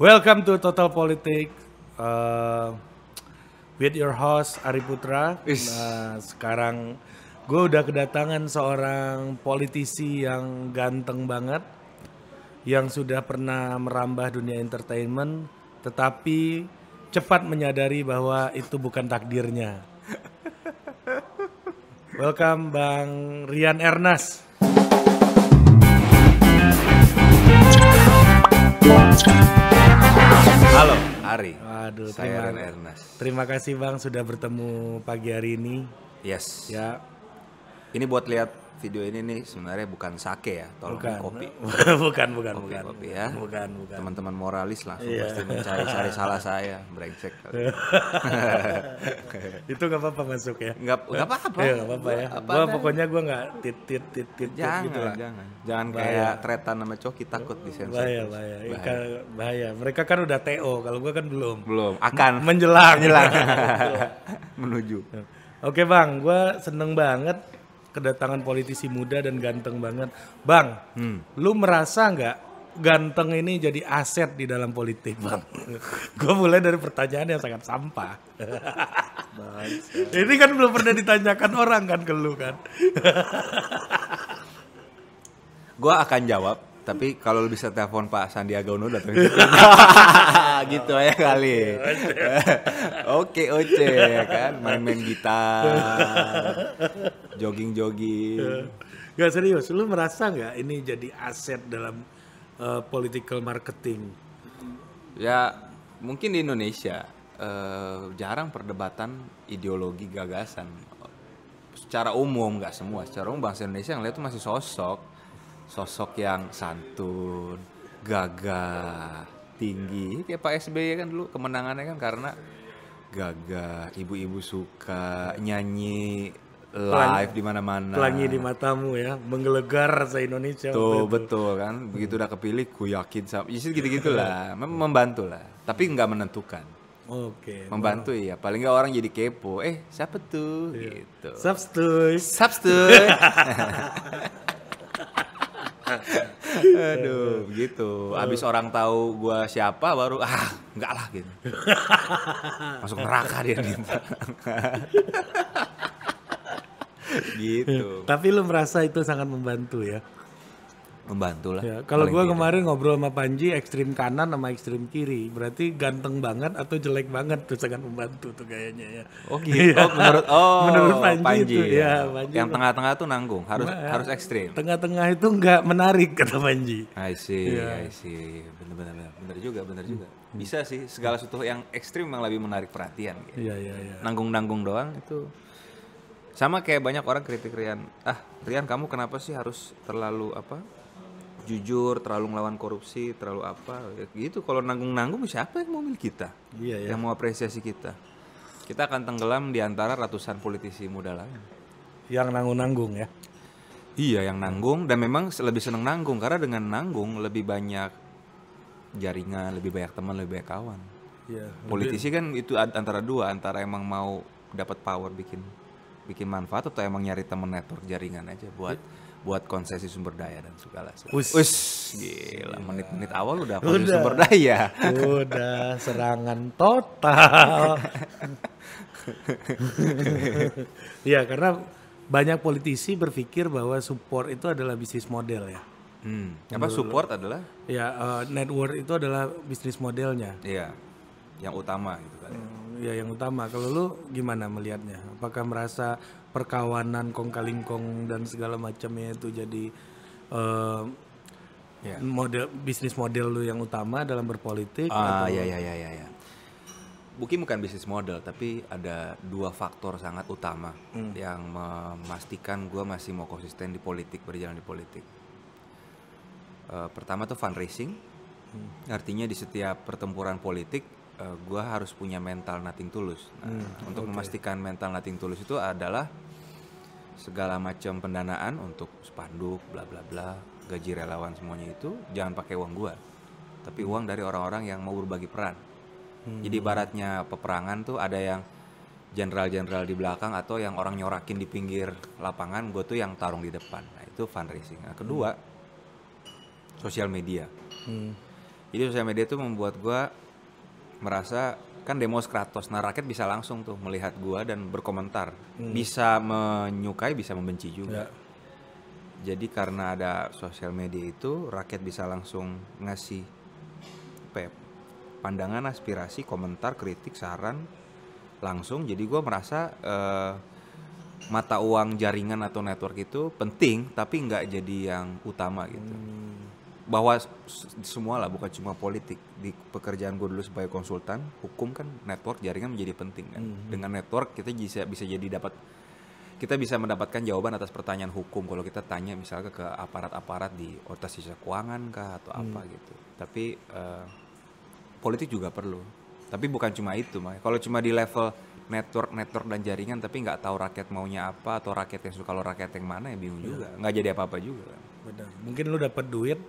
Welcome to Total Politik uh, with your host Ari Putra. Is. Nah, sekarang gue udah kedatangan seorang politisi yang ganteng banget, yang sudah pernah merambah dunia entertainment, tetapi cepat menyadari bahwa itu bukan takdirnya. Welcome Bang Rian Ernas. Let's go. Halo, Ari. Waduh, saya terima, Ernest. Terima kasih Bang sudah bertemu pagi hari ini. Yes. Ya. Ini buat lihat video ini nih sebenarnya bukan sake ya, tolong bukan. kopi. bukan, bukan, kopi, bukan. Kopi ya. Bukan, bukan. Teman-teman moralis langsung yeah. Iya. pasti mencari-cari salah saya, brengsek. Itu nggak apa-apa masuk ya? Nggak, nggak apa-apa. Ya, nggak apa-apa ya. Apa gua, pokoknya gue nggak tit tit tit tit jangan, gitu lah. Jangan, jangan. kayak tretan sama coki takut di sensor. Bahaya, bahaya. Iya, bahaya. Kan, bahaya. Mereka kan udah TO, kalau gue kan belum. Belum, akan. Menjelang. Menjelang. Menuju. Oke bang, gue seneng banget kedatangan politisi muda dan ganteng banget. Bang, hmm. lu merasa nggak ganteng ini jadi aset di dalam politik, Bang? Gue mulai dari pertanyaan yang sangat sampah. ini kan belum pernah ditanyakan orang kan ke lu kan. Gue akan jawab tapi kalau lu bisa telepon Pak Sandiaga Uno datang gitu aja kali oke oke ya kan main-main gitar jogging-jogging Gak serius, lu merasa nggak ini jadi aset dalam uh, political marketing? Ya mungkin di Indonesia uh, jarang perdebatan ideologi gagasan secara umum nggak semua secara umum bangsa Indonesia yang lihat tuh masih sosok sosok yang santun, gagah, tinggi. Kayak Pak SBY kan dulu kemenangannya kan karena gagah, ibu-ibu suka nyanyi live di mana-mana. Pelangi di matamu ya, menggelegar rasa Indonesia. Tuh betul kan, hmm. begitu udah kepilih, ku yakin sama. Isi ya gitu-gitu lah, membantu lah. Tapi nggak menentukan. Oke. Okay, membantu wow. ya, paling nggak orang jadi kepo. Eh siapa tuh? Yeah. Gitu. Substuy. Substuy. Aduh, gitu. Abis orang tahu gua siapa baru ah, enggak lah gitu. Masuk neraka dia gitu. gitu. Tapi lu merasa itu sangat membantu ya? membantu lah. Ya, kalau gue kemarin ngobrol sama Panji ekstrim kanan sama ekstrim kiri, berarti ganteng banget atau jelek banget tuh sangat membantu tuh kayaknya ya. Oh gitu. Iya. oh, menurut oh menurut Panji, Panji itu ya. ya Panji yang tengah-tengah tuh nanggung, harus nah, harus ekstrim. Tengah-tengah itu nggak menarik kata Panji. I see, ya. I see. Bener-bener bener juga, bener hmm. juga. Hmm. Bisa sih segala hmm. sesuatu yang ekstrim yang lebih menarik perhatian. Gitu. Iya iya iya. Nanggung-nanggung doang itu sama kayak banyak orang kritik Rian ah Rian kamu kenapa sih harus terlalu apa jujur, terlalu melawan korupsi, terlalu apa ya gitu. Kalau nanggung-nanggung ya siapa yang mau milih kita? Iya, ya. Yang mau apresiasi kita? Kita akan tenggelam di antara ratusan politisi muda lain. Yang nanggung-nanggung ya. Iya, yang nanggung dan memang lebih seneng nanggung karena dengan nanggung lebih banyak jaringan, lebih banyak teman, lebih banyak kawan. Iya. Politisi kan itu antara dua, antara emang mau dapat power bikin bikin manfaat atau emang nyari teman network jaringan aja buat ya buat konsesi sumber daya dan segala sesuatu. Us gila iya. menit-menit awal udah konsesi udah, sumber daya. Udah serangan total. ya karena banyak politisi berpikir bahwa support itu adalah bisnis model ya. Hmm. Apa support adalah? Ya uh, network itu adalah bisnis modelnya. Iya. Yang utama gitu kan. Ya. Hmm, ya yang utama. Kalau lu gimana melihatnya? Apakah merasa perkawanan kong kalingkong dan segala macamnya itu jadi uh, eh, yeah. model bisnis model lu yang utama dalam berpolitik ah ya ya ya ya ya mungkin bukan bisnis model tapi ada dua faktor sangat utama hmm. yang memastikan gue masih mau konsisten di politik berjalan di politik uh, pertama tuh fundraising hmm. artinya di setiap pertempuran politik uh, eh, gue harus punya mental nothing tulus. Nah, hmm, untuk okay. memastikan mental nothing tulus itu adalah segala macam pendanaan untuk spanduk, bla bla bla, gaji relawan semuanya itu jangan pakai uang gue, tapi hmm. uang dari orang-orang yang mau berbagi peran. Hmm. Jadi baratnya peperangan tuh ada yang jenderal-jenderal di belakang atau yang orang nyorakin di pinggir lapangan, gue tuh yang tarung di depan. Nah itu fundraising. Nah, kedua, hmm. sosial media. Hmm. Jadi sosial media itu membuat gue merasa kan demos Kratos nah rakyat bisa langsung tuh melihat gua dan berkomentar hmm. bisa menyukai bisa membenci juga ya. jadi karena ada sosial media itu rakyat bisa langsung ngasih pep ya, pandangan aspirasi komentar kritik saran langsung jadi gua merasa uh, mata uang jaringan atau network itu penting tapi nggak jadi yang utama gitu hmm bahwa semua lah bukan cuma politik di pekerjaan gue dulu sebagai konsultan hukum kan network jaringan menjadi penting kan mm -hmm. dengan network kita bisa bisa jadi dapat kita bisa mendapatkan jawaban atas pertanyaan hukum kalau kita tanya misalnya ke aparat-aparat di otoritas keuangan kah atau hmm. apa gitu tapi uh, politik juga perlu tapi bukan cuma itu mah kalau cuma di level network network dan jaringan tapi nggak tahu rakyat maunya apa atau rakyat yang suka kalau rakyat yang mana ya bingung yeah. juga nggak jadi apa-apa juga kan. benar mungkin lu dapat duit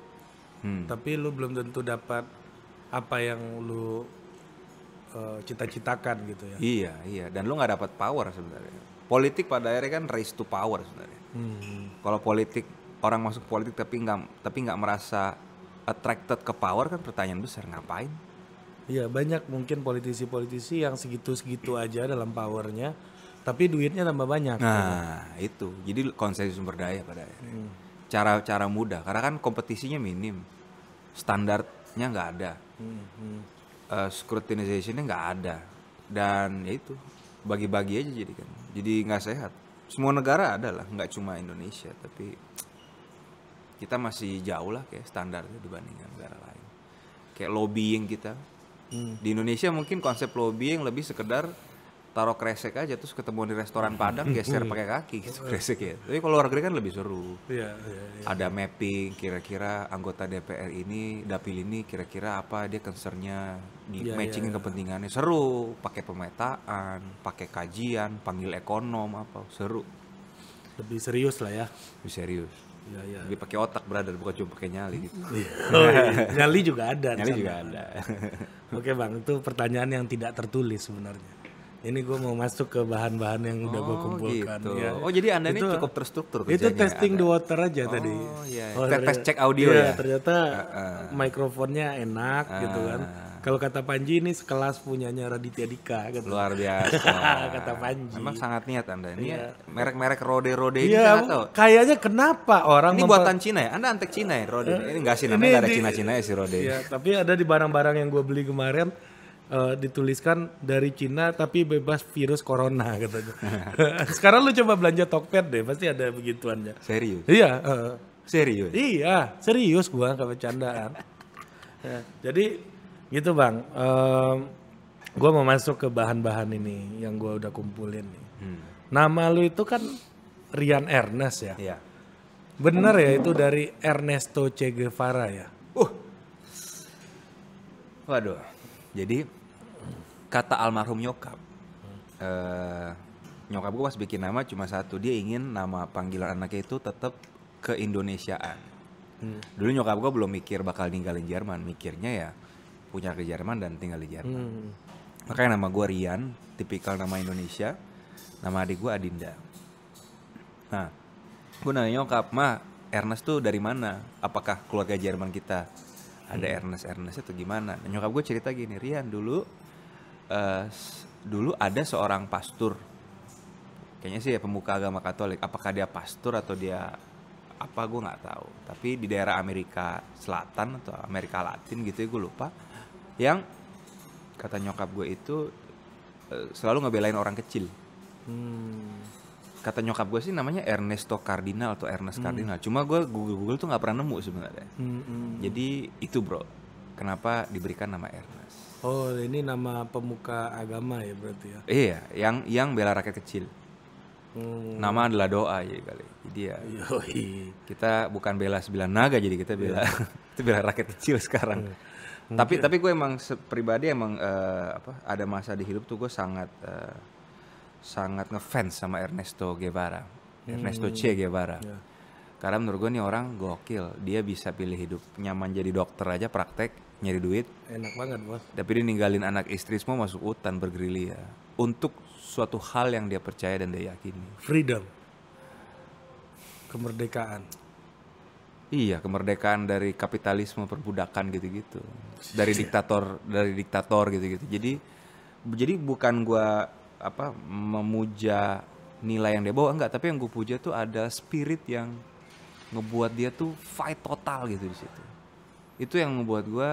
hmm. tapi lu belum tentu dapat apa yang lu uh, cita-citakan gitu ya iya iya dan lu nggak dapat power sebenarnya politik pada akhirnya kan race to power sebenarnya hmm. kalau politik orang masuk politik tapi nggak tapi nggak merasa attracted ke power kan pertanyaan besar ngapain Iya banyak mungkin politisi-politisi yang segitu-segitu aja dalam powernya, tapi duitnya tambah banyak. Nah kan? itu, jadi konsesi sumber daya pada. Hmm cara-cara mudah karena kan kompetisinya minim standarnya nggak ada hmm. uh, scrutinizationnya nggak ada dan ya itu bagi-bagi aja jadi kan jadi nggak sehat semua negara ada lah nggak cuma Indonesia tapi kita masih jauh lah kayak standar dibandingkan negara lain kayak lobbying kita hmm. di Indonesia mungkin konsep lobbying lebih sekedar taruh kresek aja terus ketemu di restoran Padang hmm. geser hmm. pakai kaki gitu kresek ya. Tapi kalau luar negeri kan lebih seru. Iya, iya, iya. Ada mapping kira-kira anggota DPR ini, dapil ini kira-kira apa dia concernnya di iya, iya matchingin iya. kepentingannya seru, pakai pemetaan, pakai kajian, panggil ekonom apa seru. Lebih serius lah ya. Lebih serius. Iya, iya. Lebih pakai otak brother bukan cuma pakai nyali gitu. Iya. oh, iya. nyali juga ada. Nyali juga ada. Oke bang, itu pertanyaan yang tidak tertulis sebenarnya ini gue mau masuk ke bahan-bahan yang udah oh, gue kumpulkan. Gitu. Ya. Oh jadi anda itu, ini cukup terstruktur Itu testing ada. the water aja oh, tadi. Iya, iya. Oh tes cek audio ya. ya. Ternyata uh, uh. mikrofonnya enak uh. gitu ah. kan. Kalau kata Panji ini sekelas punyanya Raditya Dika gitu. Luar biasa. kata Panji. Emang sangat niat Anda. Ini yeah. Iya. merek-merek rode-rode ini yeah, tahu. Kayaknya kenapa orang Ini buatan Cina ya? Anda antek Cina ya rode? Uh, eh, ini enggak sih namanya ada Cina-Cina ya si rode. Iya, tapi ada di barang-barang yang gue beli kemarin uh, dituliskan dari Cina tapi bebas virus corona katanya. Sekarang lu coba belanja Tokped deh, pasti ada begituannya. Serius? Iya. Uh, serius? Iya, serius gua gak bercandaan. Ya, jadi gitu bang, um, gua mau masuk ke bahan-bahan ini yang gua udah kumpulin nih. Hmm. Nama lu itu kan Rian Ernest ya? Iya. Bener ya itu dari Ernesto Che Guevara ya? Uh. Waduh. Jadi kata almarhum nyokap uh, nyokap gue pas bikin nama cuma satu dia ingin nama panggilan anaknya itu tetap ke hmm. dulu nyokap gue belum mikir bakal ninggalin Jerman mikirnya ya punya ke Jerman dan tinggal di Jerman hmm. makanya nama gue Rian tipikal nama Indonesia nama adik gue Adinda nah gue nanya nyokap mah Ernest tuh dari mana apakah keluarga Jerman kita ada hmm. Ernest Ernest itu gimana nah, nyokap gue cerita gini Rian dulu uh, dulu ada seorang pastor kayaknya sih ya pemuka agama Katolik apakah dia pastor atau dia apa gue nggak tahu tapi di daerah Amerika Selatan atau Amerika Latin gitu ya gue lupa yang kata nyokap gue itu eh, selalu ngebelain orang kecil hmm. kata nyokap gue sih namanya Ernesto Cardinal atau Ernest hmm. Cardinal cuma gue Google Google tuh nggak pernah nemu sebenarnya hmm, hmm. jadi itu bro kenapa diberikan nama Ernest Oh, ini nama pemuka agama ya berarti ya? Iya, yang yang bela rakyat kecil. Hmm. Nama adalah doa ya kali. Jadi ya. Yoi. Kita bukan bela sembilan naga jadi kita bela yeah. itu bela rakyat kecil sekarang. Hmm. Tapi tapi gue emang pribadi emang uh, apa ada masa di hidup tuh gue sangat uh, sangat ngefans sama Ernesto Guevara. Hmm. Ernesto Che Guevara. Yeah karena menurut gue nih orang gokil dia bisa pilih hidup nyaman jadi dokter aja praktek nyari duit enak banget bos tapi dia ninggalin anak istri semua masuk hutan bergerilya untuk suatu hal yang dia percaya dan dia yakini freedom kemerdekaan iya kemerdekaan dari kapitalisme perbudakan gitu-gitu dari diktator dari diktator gitu-gitu jadi jadi bukan gue apa memuja nilai yang dia bawa enggak tapi yang gue puja tuh ada spirit yang ngebuat dia tuh fight total gitu di situ itu yang ngebuat gue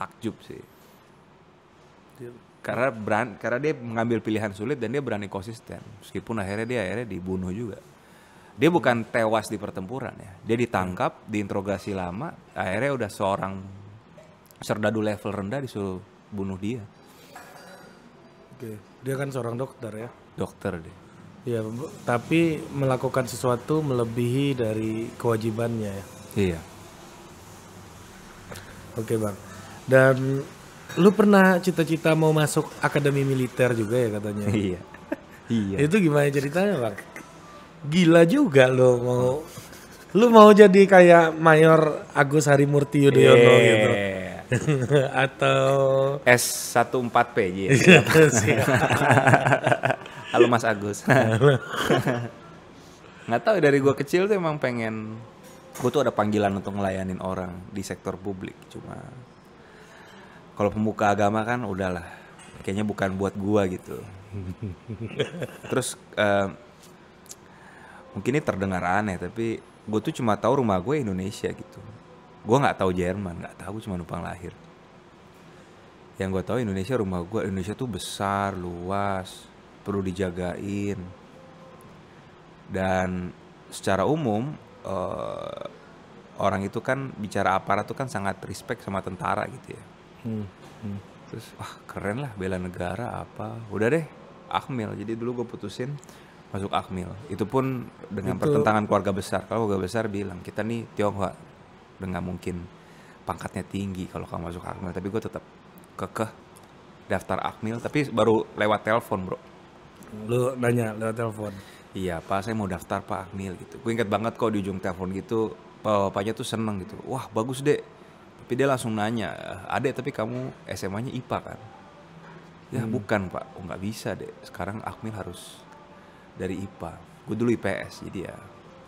takjub sih dia. karena beran karena dia mengambil pilihan sulit dan dia berani konsisten meskipun akhirnya dia akhirnya dibunuh juga dia bukan tewas di pertempuran ya dia ditangkap diinterogasi lama akhirnya udah seorang serdadu level rendah disuruh bunuh dia oke dia kan seorang dokter ya dokter deh. Ya, tapi melakukan sesuatu melebihi dari kewajibannya ya. Iya. Oke, Bang. Dan lu pernah cita-cita mau masuk akademi militer juga ya katanya? Iya. Iya. Itu gimana ceritanya, Bang? Gila juga lo mau lu mau jadi kayak Mayor Agus Harimurti Yudhoyono yeah. gitu. Atau S14P ya. Iya, Halo Mas Agus. Nggak tahu dari gue kecil tuh emang pengen gue tuh ada panggilan untuk ngelayanin orang di sektor publik cuma kalau pembuka agama kan udahlah kayaknya bukan buat gua gitu terus uh, mungkin ini terdengar aneh tapi gue tuh cuma tahu rumah gue Indonesia gitu gue nggak tahu Jerman nggak tahu cuma numpang lahir yang gue tahu Indonesia rumah gue Indonesia tuh besar luas perlu dijagain dan secara umum uh, orang itu kan bicara aparat tuh kan sangat respect sama tentara gitu ya hmm. Hmm. terus wah keren lah bela negara apa udah deh akmil jadi dulu gue putusin masuk akmil itu pun dengan itu... pertentangan keluarga besar kalau keluarga besar bilang kita nih tionghoa dengan mungkin pangkatnya tinggi kalau kamu masuk akmil tapi gue tetap kekeh daftar akmil tapi baru lewat telepon bro lu nanya lewat telepon iya pak saya mau daftar pak Akmil gitu gue inget banget kok di ujung telepon gitu bapaknya eh, tuh seneng gitu wah bagus deh tapi dia langsung nanya adek tapi kamu SMA-nya IPA kan ya hmm. bukan pak oh, nggak bisa deh sekarang Akmil harus dari IPA gue dulu IPS jadi ya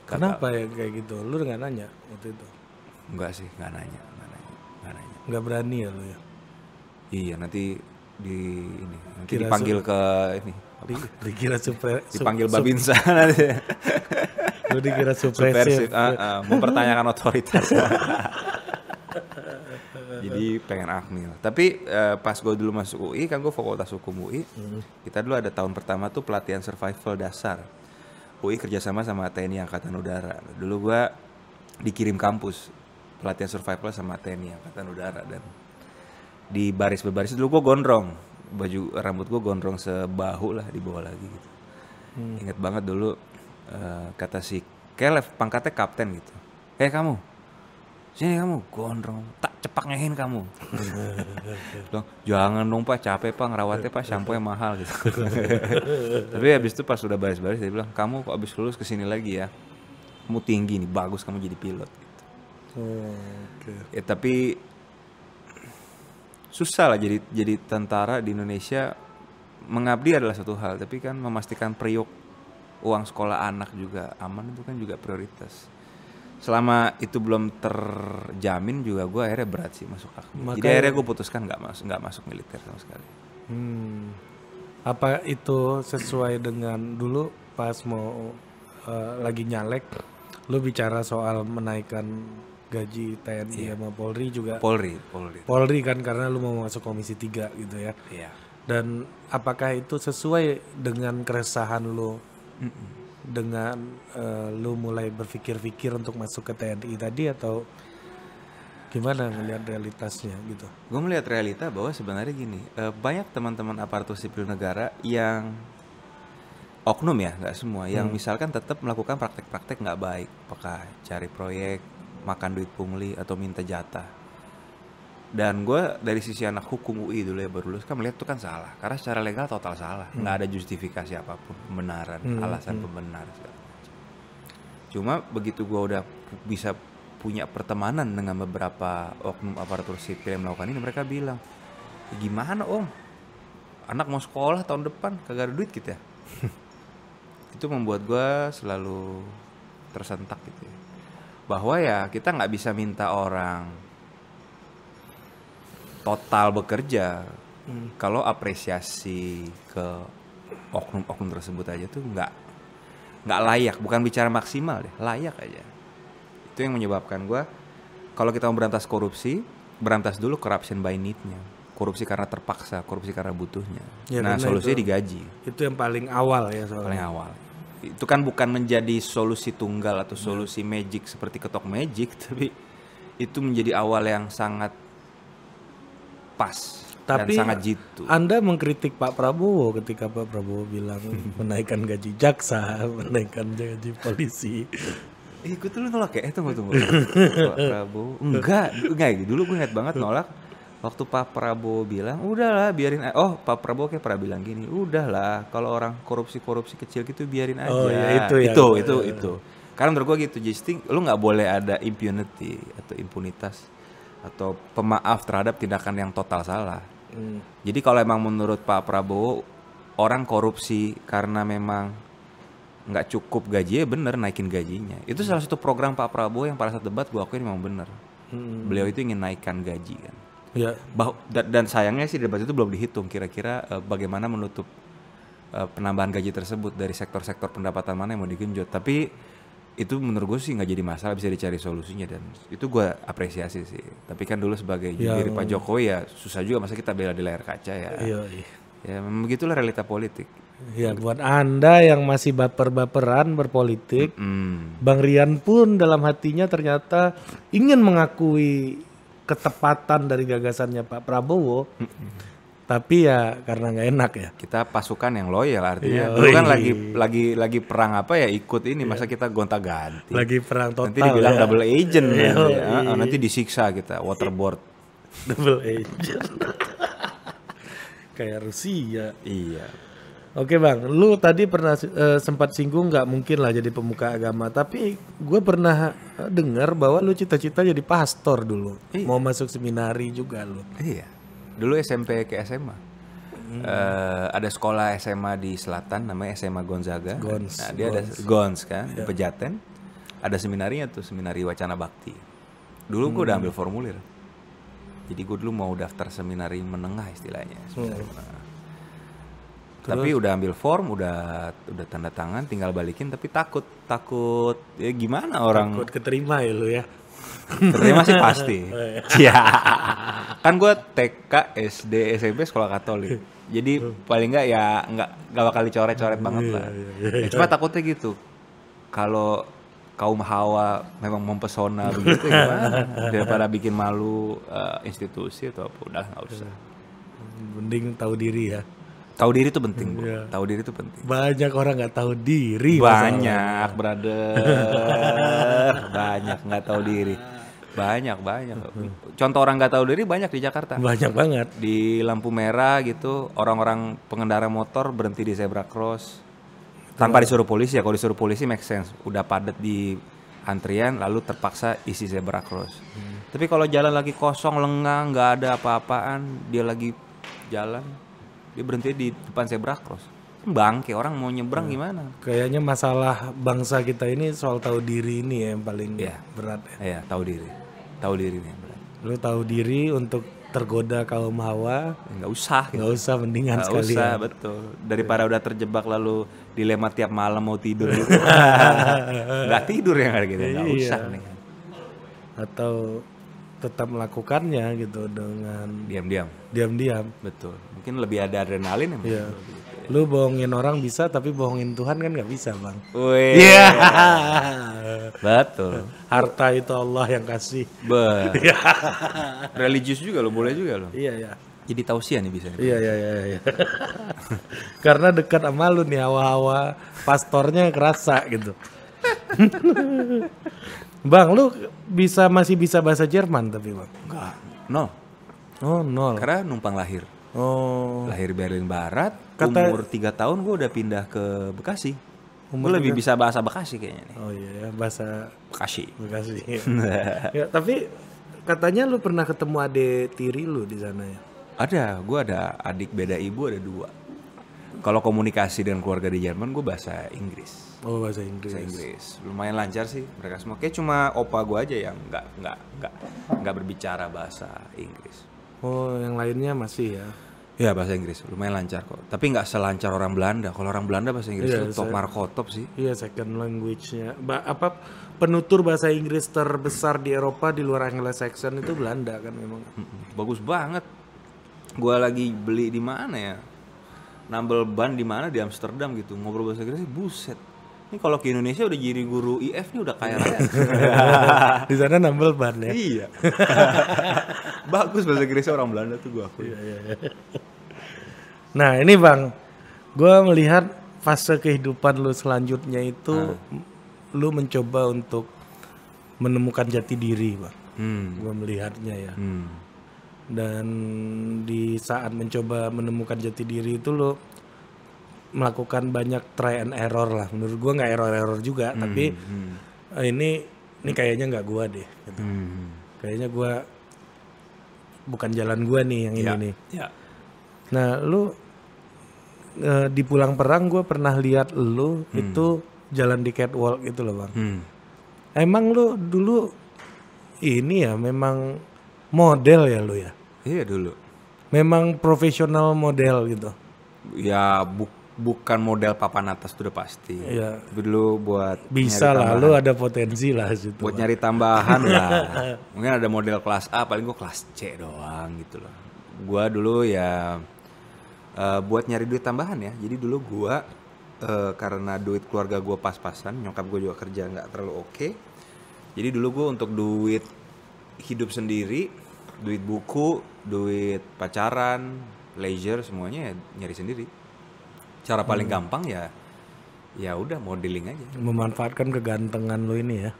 kenapa ya kayak gitu lu nggak nanya waktu itu Enggak sih nggak nanya nggak nanya nggak nanya nggak berani ya lu ya iya nanti di ini nanti Kira dipanggil ke ini di, dikira super dipanggil babinsa nanti. Lu dikira supresif. supresif uh, ah, uh, ah, mempertanyakan otoritas. Jadi pengen akmil. Tapi uh, pas gue dulu masuk UI, kan gue fakultas hukum UI. Hmm. Kita dulu ada tahun pertama tuh pelatihan survival dasar. UI kerjasama sama TNI Angkatan Udara. Dulu gue dikirim kampus pelatihan survival sama TNI Angkatan Udara dan di baris baris dulu gue gondrong baju rambut gue gondrong sebahu lah di bawah lagi gitu hmm. ingat banget dulu uh, kata si kelev pangkatnya kapten gitu hei eh, kamu sini kamu gondrong tak cepak ngehin kamu dong jangan dong pak capek pak ngerawatnya pak shampoo yang mahal gitu tapi habis itu pas udah baris-baris dia bilang kamu kok habis lulus ke sini lagi ya kamu tinggi nih bagus kamu jadi pilot oh, okay. ya tapi susah lah jadi jadi tentara di Indonesia mengabdi adalah satu hal tapi kan memastikan periuk uang sekolah anak juga aman itu kan juga prioritas selama itu belum terjamin juga gue akhirnya berat sih masuk akmil Maka... jadi akhirnya gue putuskan nggak masuk nggak masuk militer sama sekali hmm. apa itu sesuai dengan dulu pas mau uh, lagi nyalek lu bicara soal menaikkan gaji TNI yeah. sama Polri juga Polri Polri Polri kan karena lu mau masuk komisi 3 gitu ya yeah. dan apakah itu sesuai dengan keresahan lu mm -mm. dengan uh, lu mulai berpikir-pikir untuk masuk ke TNI tadi atau gimana melihat realitasnya gitu? Gue melihat realita bahwa sebenarnya gini uh, banyak teman-teman aparatur sipil negara yang oknum ya nggak semua yang hmm. misalkan tetap melakukan praktek-praktek nggak baik, apakah cari proyek makan duit pungli atau minta jatah dan gue dari sisi anak hukum UI dulu ya baru lulus kan melihat itu kan salah karena secara legal total salah hmm. nggak ada justifikasi apapun pembenaran hmm. alasan hmm. pembenar cuma begitu gue udah bisa punya pertemanan dengan beberapa oknum aparatur sipil yang melakukan ini mereka bilang ya gimana om anak mau sekolah tahun depan kagak ada duit gitu ya? itu membuat gue selalu tersentak gitu ya bahwa ya kita nggak bisa minta orang total bekerja hmm. kalau apresiasi ke oknum-oknum tersebut aja tuh nggak nggak layak bukan bicara maksimal deh layak aja itu yang menyebabkan gue kalau kita mau berantas korupsi berantas dulu corruption by need-nya korupsi karena terpaksa korupsi karena butuhnya ya, nah solusinya itu, digaji itu yang paling awal ya soalnya paling awal itu kan bukan menjadi solusi tunggal atau solusi hmm. magic seperti ketok magic tapi itu menjadi awal yang sangat pas tapi dan sangat jitu. Anda mengkritik Pak Prabowo ketika Pak Prabowo bilang menaikkan gaji jaksa, menaikkan gaji polisi. Eh, gue nolak ya? Eh, tunggu, tunggu. Pak Prabowo. Enggak, enggak. Dulu gue ingat banget nolak waktu Pak Prabowo bilang udahlah biarin oh Pak Prabowo kayak pernah bilang gini udahlah kalau orang korupsi korupsi kecil gitu biarin oh, aja oh, ya, itu itu ya. itu, itu, ya. itu karena menurut gue gitu jadi lu nggak boleh ada impunity atau impunitas atau pemaaf terhadap tindakan yang total salah hmm. jadi kalau emang menurut Pak Prabowo orang korupsi karena memang nggak cukup gajinya bener naikin gajinya itu hmm. salah satu program Pak Prabowo yang pada saat debat gue akuin memang bener hmm. beliau itu ingin naikkan gaji kan Yeah. Bah dan, dan sayangnya sih debat itu belum dihitung kira-kira uh, bagaimana menutup uh, penambahan gaji tersebut dari sektor-sektor pendapatan mana yang mau digenjot. Tapi itu menurut gue sih nggak jadi masalah bisa dicari solusinya dan itu gue apresiasi sih. Tapi kan dulu sebagai ya, diri Pak Jokowi ya susah juga masa kita bela di layar kaca ya. Iya. iya. Ya begitulah realita politik. Ya buat anda yang masih baper-baperan berpolitik, mm -hmm. Bang Rian pun dalam hatinya ternyata ingin mengakui ketepatan dari gagasannya Pak Prabowo. tapi ya karena nggak enak ya kita pasukan yang loyal artinya iya, Lu kan iya. lagi lagi lagi perang apa ya ikut ini iya. masa kita gonta ganti lagi perang total nanti dibilang ya. double agent iya. ya. nanti disiksa kita waterboard double agent kayak Rusia iya Oke bang, lu tadi pernah uh, sempat singgung nggak mungkin lah jadi pemuka agama, tapi gue pernah eh, dengar bahwa lu cita-cita jadi pastor dulu, iya. mau masuk seminari juga lu. Iya, dulu SMP ke SMA. Hmm. Uh, ada sekolah SMA di selatan namanya SMA Gonzaga. Gons. Nah, dia Gons. ada Gons kan, yeah. di Pejaten. Ada seminarinya tuh, seminari Wacana Bakti. Dulu hmm. gue udah ambil formulir. Jadi gue dulu mau daftar seminari menengah istilahnya, seminari hmm. menengah Terus? Tapi udah ambil form, udah udah tanda tangan, tinggal balikin tapi takut, takut ya gimana orang takut keterima ya lu ya. Keterima sih pasti. Oh, iya. ya. kan gue TK, SD, SMP sekolah Katolik. Jadi hmm. paling nggak ya nggak nggak bakal dicoret-coret banget iya, lah. Iya, iya, ya, cuma takutnya gitu. Kalau kaum hawa memang mempesona begitu ya gimana daripada bikin malu uh, institusi atau apa udah nggak usah mending tahu diri ya Tahu diri itu penting, Bu. Yeah. Tahu diri itu penting. Banyak orang nggak tahu diri. Banyak, berada, banyak nggak tahu diri. Banyak, banyak. Hmm. Contoh orang nggak tahu diri banyak di Jakarta. Banyak banget. Di lampu merah gitu, orang-orang pengendara motor berhenti di zebra cross tanpa iya. disuruh polisi ya. Kalau disuruh polisi make sense. Udah padat di antrian lalu terpaksa isi zebra cross. Hmm. Tapi kalau jalan lagi kosong, lengang, nggak ada apa-apaan, dia lagi jalan dia berhenti di depan zebra cross kayak orang mau nyebrang hmm. gimana kayaknya masalah bangsa kita ini soal tahu diri ini ya yang paling iya. ya. berat Iya. ya tahu diri tahu diri nih berat lu tahu diri untuk tergoda kaum hawa nggak usah nggak usah mendingan nggak sekali usah ya. betul daripada udah terjebak lalu dilema tiap malam mau tidur gitu. nggak tidur ya kayak gitu nggak iya. usah nih atau tetap melakukannya gitu dengan diam-diam diam-diam betul mungkin lebih ada adrenalin ya. Yeah. Lu bohongin orang bisa tapi bohongin Tuhan kan nggak bisa bang. Wih, Yeah. Betul. Harta itu Allah yang kasih. Yeah. Religius juga lo boleh juga lo. Iya yeah, iya. Yeah. Jadi tausiah nih bisa. Iya iya iya. iya. Karena dekat sama lu nih hawa-hawa pastornya kerasa gitu. bang, lu bisa masih bisa bahasa Jerman tapi bang? Enggak. Nol. Oh nol. Karena numpang lahir. Oh. Lahir Berlin Barat, Kata... umur tiga tahun gue udah pindah ke Bekasi. gue lebih bisa bahasa Bekasi kayaknya nih. Oh iya, bahasa Bekasi. Bekasi. Ya. tapi katanya lu pernah ketemu adik tiri lu di sana ya? Ada, gue ada adik beda ibu ada dua. Kalau komunikasi dengan keluarga di Jerman, gue bahasa Inggris. Oh bahasa Inggris. Bahasa Inggris, lumayan lancar sih mereka semua. Kayak cuma opa gue aja yang nggak nggak nggak nggak berbicara bahasa Inggris. Oh, yang lainnya masih ya? Ya bahasa Inggris lumayan lancar kok. Tapi nggak selancar orang Belanda. Kalau orang Belanda bahasa Inggris yeah, itu top top sih. Iya yeah, second language-nya. Ba apa penutur bahasa Inggris terbesar di Eropa di luar Anglo Saxon itu Belanda kan memang. Bagus banget. Gua lagi beli di mana ya? Nambel ban di mana di Amsterdam gitu. Ngobrol bahasa Inggris buset ini kalau ke Indonesia udah jadi guru IF nih udah kaya raya. di sana nambel ban ya. Iya. Bagus bahasa Inggrisnya orang Belanda tuh gue aku. Iya, iya, iya. Nah, ini Bang, gue melihat fase kehidupan lu selanjutnya itu hmm. lu mencoba untuk menemukan jati diri, Bang. Hmm. Gua melihatnya ya. Hmm. Dan di saat mencoba menemukan jati diri itu lo melakukan banyak try and error lah menurut gue nggak error-error juga hmm, tapi hmm. Eh, ini ini kayaknya nggak gua deh gitu. Hmm, hmm. kayaknya gua bukan jalan gua nih yang ini ya, nih ya. nah lu e, di pulang perang gua pernah lihat lu hmm. itu jalan di catwalk itu loh bang hmm. emang lu dulu ini ya memang model ya lu ya iya dulu memang profesional model gitu ya buk bukan model papan atas itu udah pasti. Iya. Tapi dulu buat bisa lah, lu ada potensi lah situ. Buat nyari tambahan lah. Mungkin ada model kelas A, paling gua kelas C doang gitu loh. Gua dulu ya uh, buat nyari duit tambahan ya. Jadi dulu gua uh, karena duit keluarga gua pas-pasan, nyokap gua juga kerja nggak terlalu oke. Okay. Jadi dulu gua untuk duit hidup sendiri, duit buku, duit pacaran, leisure semuanya ya nyari sendiri cara paling hmm. gampang ya ya udah modeling aja memanfaatkan kegantengan lo ini ya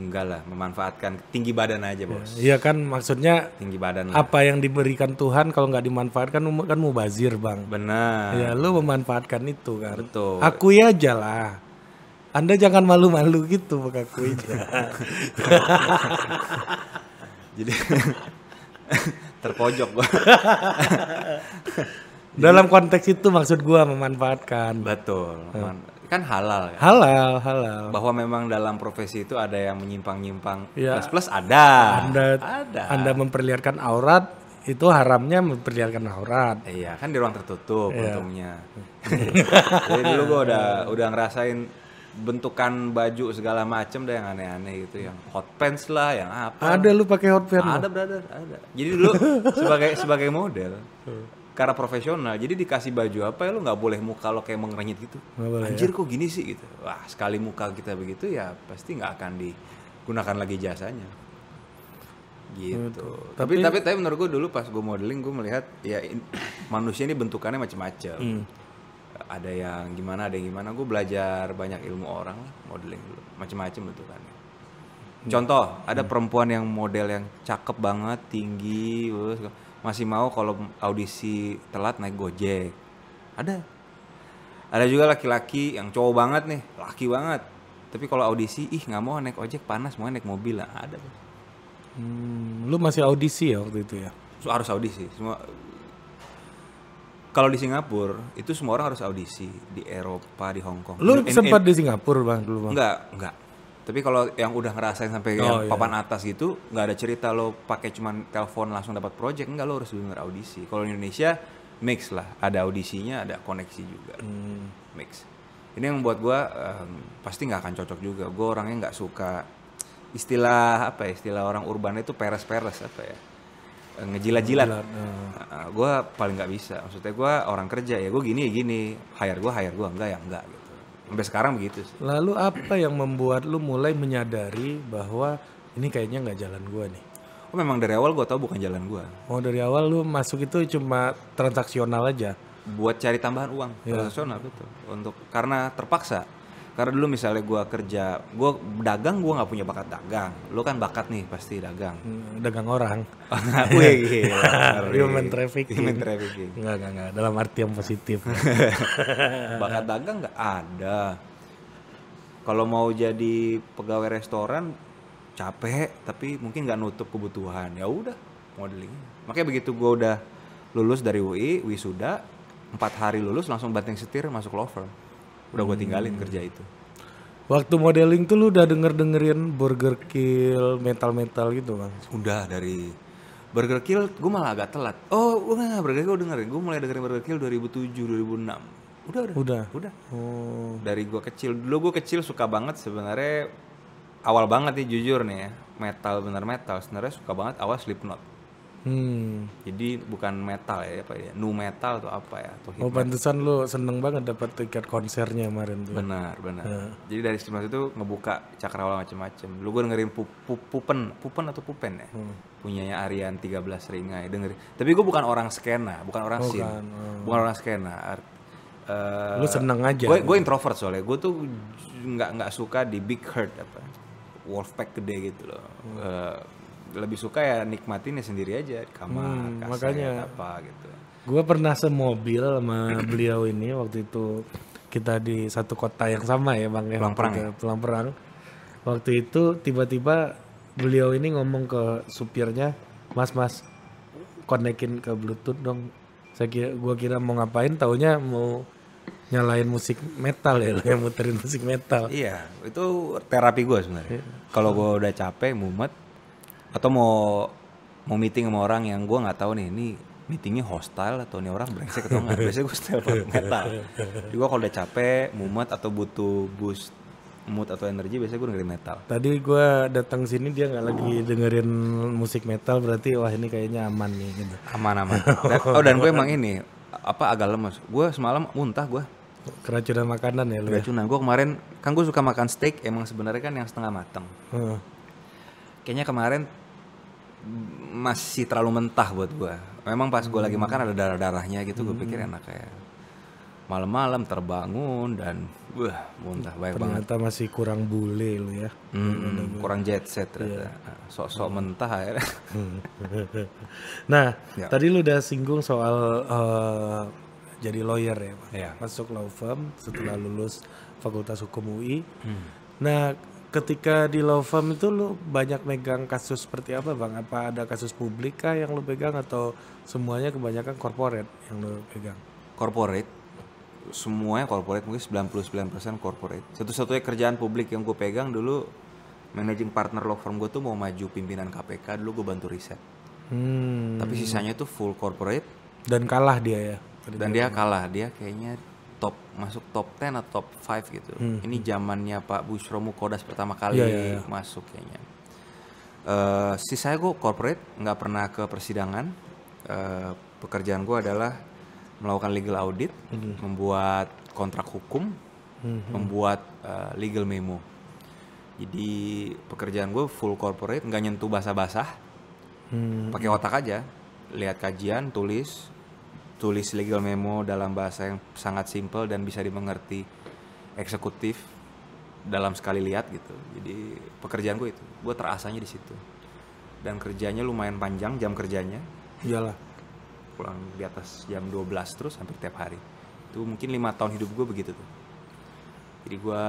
enggak lah memanfaatkan tinggi badan aja ya, bos iya kan maksudnya tinggi badan lah. apa yang diberikan Tuhan kalau nggak dimanfaatkan kan mubazir bang benar ya lo memanfaatkan itu kan betul ya aja lah anda jangan malu-malu gitu mengakui jadi terpojok gua dalam konteks itu maksud gua memanfaatkan betul hmm. kan halal kan? halal halal bahwa memang dalam profesi itu ada yang menyimpang-nyimpang ya. plus plus ada anda ada anda memperlihatkan aurat itu haramnya memperlihatkan aurat iya kan di ruang tertutup iya. untungnya jadi dulu gua udah udah ngerasain bentukan baju segala macem deh yang aneh-aneh gitu yang hot pants lah yang apa ada lu pakai hot pants ada brother ada jadi dulu sebagai sebagai model karena profesional jadi dikasih baju apa ya lo nggak boleh muka lo kayak mengernyit gitu boleh, anjir ya? kok gini sih gitu wah sekali muka kita begitu ya pasti nggak akan digunakan lagi jasanya gitu tapi tapi tapi menurut gue dulu pas gue modeling gue melihat ya in, manusia ini bentukannya macam-macam hmm. ada yang gimana ada yang gimana gue belajar banyak ilmu orang modeling dulu macam-macam bentukannya hmm. contoh ada hmm. perempuan yang model yang cakep banget tinggi terus masih mau kalau audisi telat naik gojek ada ada juga laki-laki yang cowok banget nih laki banget tapi kalau audisi ih nggak mau naik ojek panas mau naik mobil lah ada hmm, lu masih audisi ya waktu itu ya harus audisi semua kalau di Singapura itu semua orang harus audisi di Eropa di Hong Kong lu sempat di Singapura bang dulu bang enggak enggak tapi kalau yang udah ngerasain sampai oh, yang iya. papan iya. atas gitu, nggak ada cerita lo pakai cuman telepon langsung dapat project, enggak lo harus denger audisi. Kalau Indonesia mix lah, ada audisinya, ada koneksi juga. Hmm. Mix. Ini yang membuat gua um, pasti nggak akan cocok juga. Gue orangnya nggak suka istilah apa ya? Istilah orang urban itu peres-peres apa ya? E, ngejilat-jilat. Eh. gue paling nggak bisa. Maksudnya gue orang kerja ya gue gini ya gini. Hire gue hire gue enggak ya enggak. Gitu. Sampai sekarang begitu sih. Lalu apa yang membuat lu mulai menyadari bahwa ini kayaknya nggak jalan gua nih? Oh memang dari awal gua tau bukan jalan gua. Oh dari awal lu masuk itu cuma transaksional aja? Buat cari tambahan uang, yeah. transaksional betul. Untuk karena terpaksa karena dulu misalnya gue kerja gue dagang gue nggak punya bakat dagang lo kan bakat nih pasti dagang hmm, dagang orang wih iya, human trafficking human trafficking nggak nggak nggak dalam arti yang positif bakat dagang nggak ada kalau mau jadi pegawai restoran capek tapi mungkin nggak nutup kebutuhan ya udah modeling makanya begitu gue udah lulus dari UI wisuda empat hari lulus langsung banting setir masuk lover udah gue tinggalin kerja itu Waktu modeling tuh lu udah denger dengerin Burger Kill mental mental gitu kan? Udah dari Burger Kill gue malah agak telat. Oh gue nggak Burger Kill gue dengerin. Gue mulai dengerin Burger Kill 2007 2006. Udah udah. Udah. Udah. Oh. Dari gue kecil dulu gue kecil suka banget sebenarnya awal banget nih jujur nih ya metal bener metal sebenarnya suka banget awal Slipknot. Hmm. Jadi bukan metal ya apa ya? Nu metal atau apa ya? Atau oh, pantesan lu seneng banget dapat tiket konsernya kemarin tuh. Benar, benar. Uh. Jadi dari stimulus itu ngebuka cakrawala macam-macam. Lu gue dengerin pu, pu, Pupen, Pupen atau Pupen ya? Hmm. Punyanya Aryan 13 Ringai dengerin. Tapi gue bukan orang skena, bukan orang bukan. scene. Hmm. Bukan orang skena. Art, uh, lu seneng aja. Gue gue introvert soalnya. Gue tuh nggak nggak suka di big herd apa. Wolfpack gede gitu loh. Hmm. Eh, lebih suka ya nikmatin ya sendiri aja di kamar hmm, kasih makanya apa gitu gue pernah semobil sama beliau ini waktu itu kita di satu kota yang sama ya bang ya, pulang perang ya? pulang perang waktu itu tiba-tiba beliau ini ngomong ke supirnya mas mas konekin ke bluetooth dong saya kira gue kira mau ngapain taunya mau nyalain musik metal ya yang muterin musik metal iya itu terapi gue sebenarnya iya. kalau gue udah capek mumet atau mau mau meeting sama orang yang gue nggak tahu nih ini meetingnya hostile atau ini orang brengsek atau enggak biasanya gue setel nggak tahu juga gue kalau udah capek mumet atau butuh boost mood atau energi biasanya gue dengerin metal. Tadi gue datang sini dia nggak lagi dengerin musik metal berarti wah ini kayaknya aman nih gitu. Aman aman. Dan, oh dan gue emang ini apa agak lemes. Gue semalam muntah gue. Keracunan makanan ya, ya? Keracunan. Gue kemarin kan gue suka makan steak emang sebenarnya kan yang setengah matang. Hmm kayaknya kemarin masih terlalu mentah buat gue. Memang pas gue lagi hmm. makan ada darah darahnya gitu, gue pikir hmm. enak kayak malam-malam terbangun dan wah muntah banyak ternyata banget. Ternyata masih kurang bule lu ya. Hmm, kurang jet set ternyata. Yeah. Iya. Sok-sok hmm. mentah ya. nah, ya. tadi lu udah singgung soal uh, jadi lawyer ya, Pak. Ya. Masuk law firm setelah lulus Fakultas Hukum UI. Hmm. Nah, ketika di law firm itu lu banyak megang kasus seperti apa bang? Apa ada kasus publik kah yang lu pegang atau semuanya kebanyakan corporate yang lu pegang? Corporate, semuanya corporate mungkin 99% corporate. Satu-satunya kerjaan publik yang gue pegang dulu managing partner law firm gue tuh mau maju pimpinan KPK dulu gue bantu riset. Hmm. Tapi sisanya tuh full corporate. Dan kalah dia ya. Dan dia kalah dia kayaknya top masuk top 10 atau top 5 gitu. Hmm. Ini hmm. zamannya Pak Bushro Mukodas pertama kali yeah, yeah, yeah. masuk kayaknya. Uh, saya gue corporate, nggak pernah ke persidangan. Uh, pekerjaan gue adalah melakukan legal audit, hmm. membuat kontrak hukum, hmm. hmm. membuat uh, legal memo. Jadi pekerjaan gue full corporate, nggak nyentuh basah-basah, hmm. pakai hmm. otak aja, lihat kajian, tulis, tulis legal memo dalam bahasa yang sangat simple dan bisa dimengerti eksekutif dalam sekali lihat gitu. Jadi pekerjaan gue itu, gue terasanya di situ. Dan kerjanya lumayan panjang jam kerjanya. Iyalah. Pulang di atas jam 12 terus hampir tiap hari. Itu mungkin lima tahun hidup gue begitu tuh. Jadi gue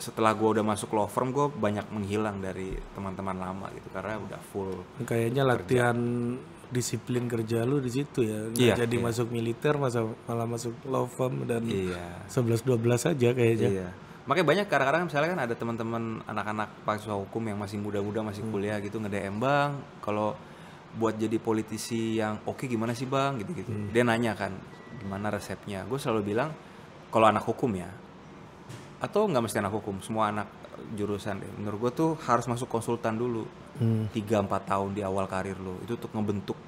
setelah gue udah masuk law firm gue banyak menghilang dari teman-teman lama gitu karena udah full kayaknya latihan disiplin kerja lu di situ ya nggak iya, jadi iya. masuk militer masa malah masuk law firm dan iya. 11 12 aja kayaknya iya. makanya banyak kadang-kadang misalnya kan ada teman-teman anak-anak mahasiswa hukum yang masih muda-muda masih hmm. kuliah gitu nge-DM bang kalau buat jadi politisi yang oke okay, gimana sih bang gitu-gitu hmm. dia nanya kan gimana resepnya gue selalu bilang kalau anak hukum ya atau nggak mesti anak hukum semua anak jurusan deh menurut gue tuh harus masuk konsultan dulu tiga hmm. empat tahun di awal karir lo itu untuk ngebentuk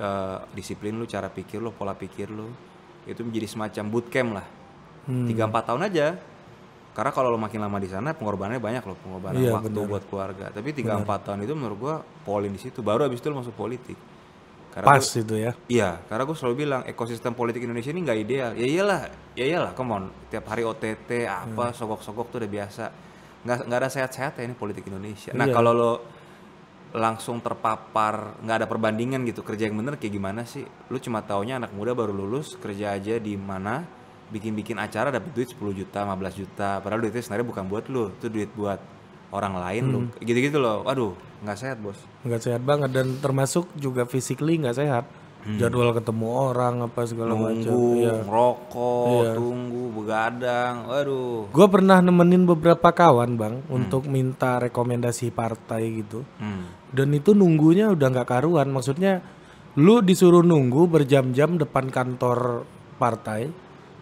uh, disiplin lo cara pikir lo pola pikir lo itu menjadi semacam bootcamp lah tiga hmm. empat tahun aja karena kalau lo makin lama di sana pengorbanannya banyak lo pengorbanan iya, waktu bener. buat keluarga tapi tiga empat tahun itu menurut gua polin di situ baru abis itu lo masuk politik karena pas gua, itu ya iya karena gua selalu bilang ekosistem politik Indonesia ini nggak ideal ya iyalah ya iyalah come on tiap hari OTT apa hmm. sogok-sogok tuh udah biasa nggak ada sehat-sehat ya ini politik Indonesia. Nah iya. kalau lo langsung terpapar nggak ada perbandingan gitu kerja yang bener kayak gimana sih? Lo cuma taunya anak muda baru lulus kerja aja di mana bikin-bikin acara dapat duit 10 juta, 15 juta. Padahal duitnya sebenarnya bukan buat lo, itu duit buat orang lain hmm. lo Gitu-gitu lo. Aduh, nggak sehat, Bos. Nggak sehat banget dan termasuk juga physically nggak sehat hmm. jadwal ketemu orang apa segala macam nunggu ya. rokok ya. tunggu begadang aduh gue pernah nemenin beberapa kawan bang hmm. untuk minta rekomendasi partai gitu hmm. dan itu nunggunya udah nggak karuan maksudnya lu disuruh nunggu berjam-jam depan kantor partai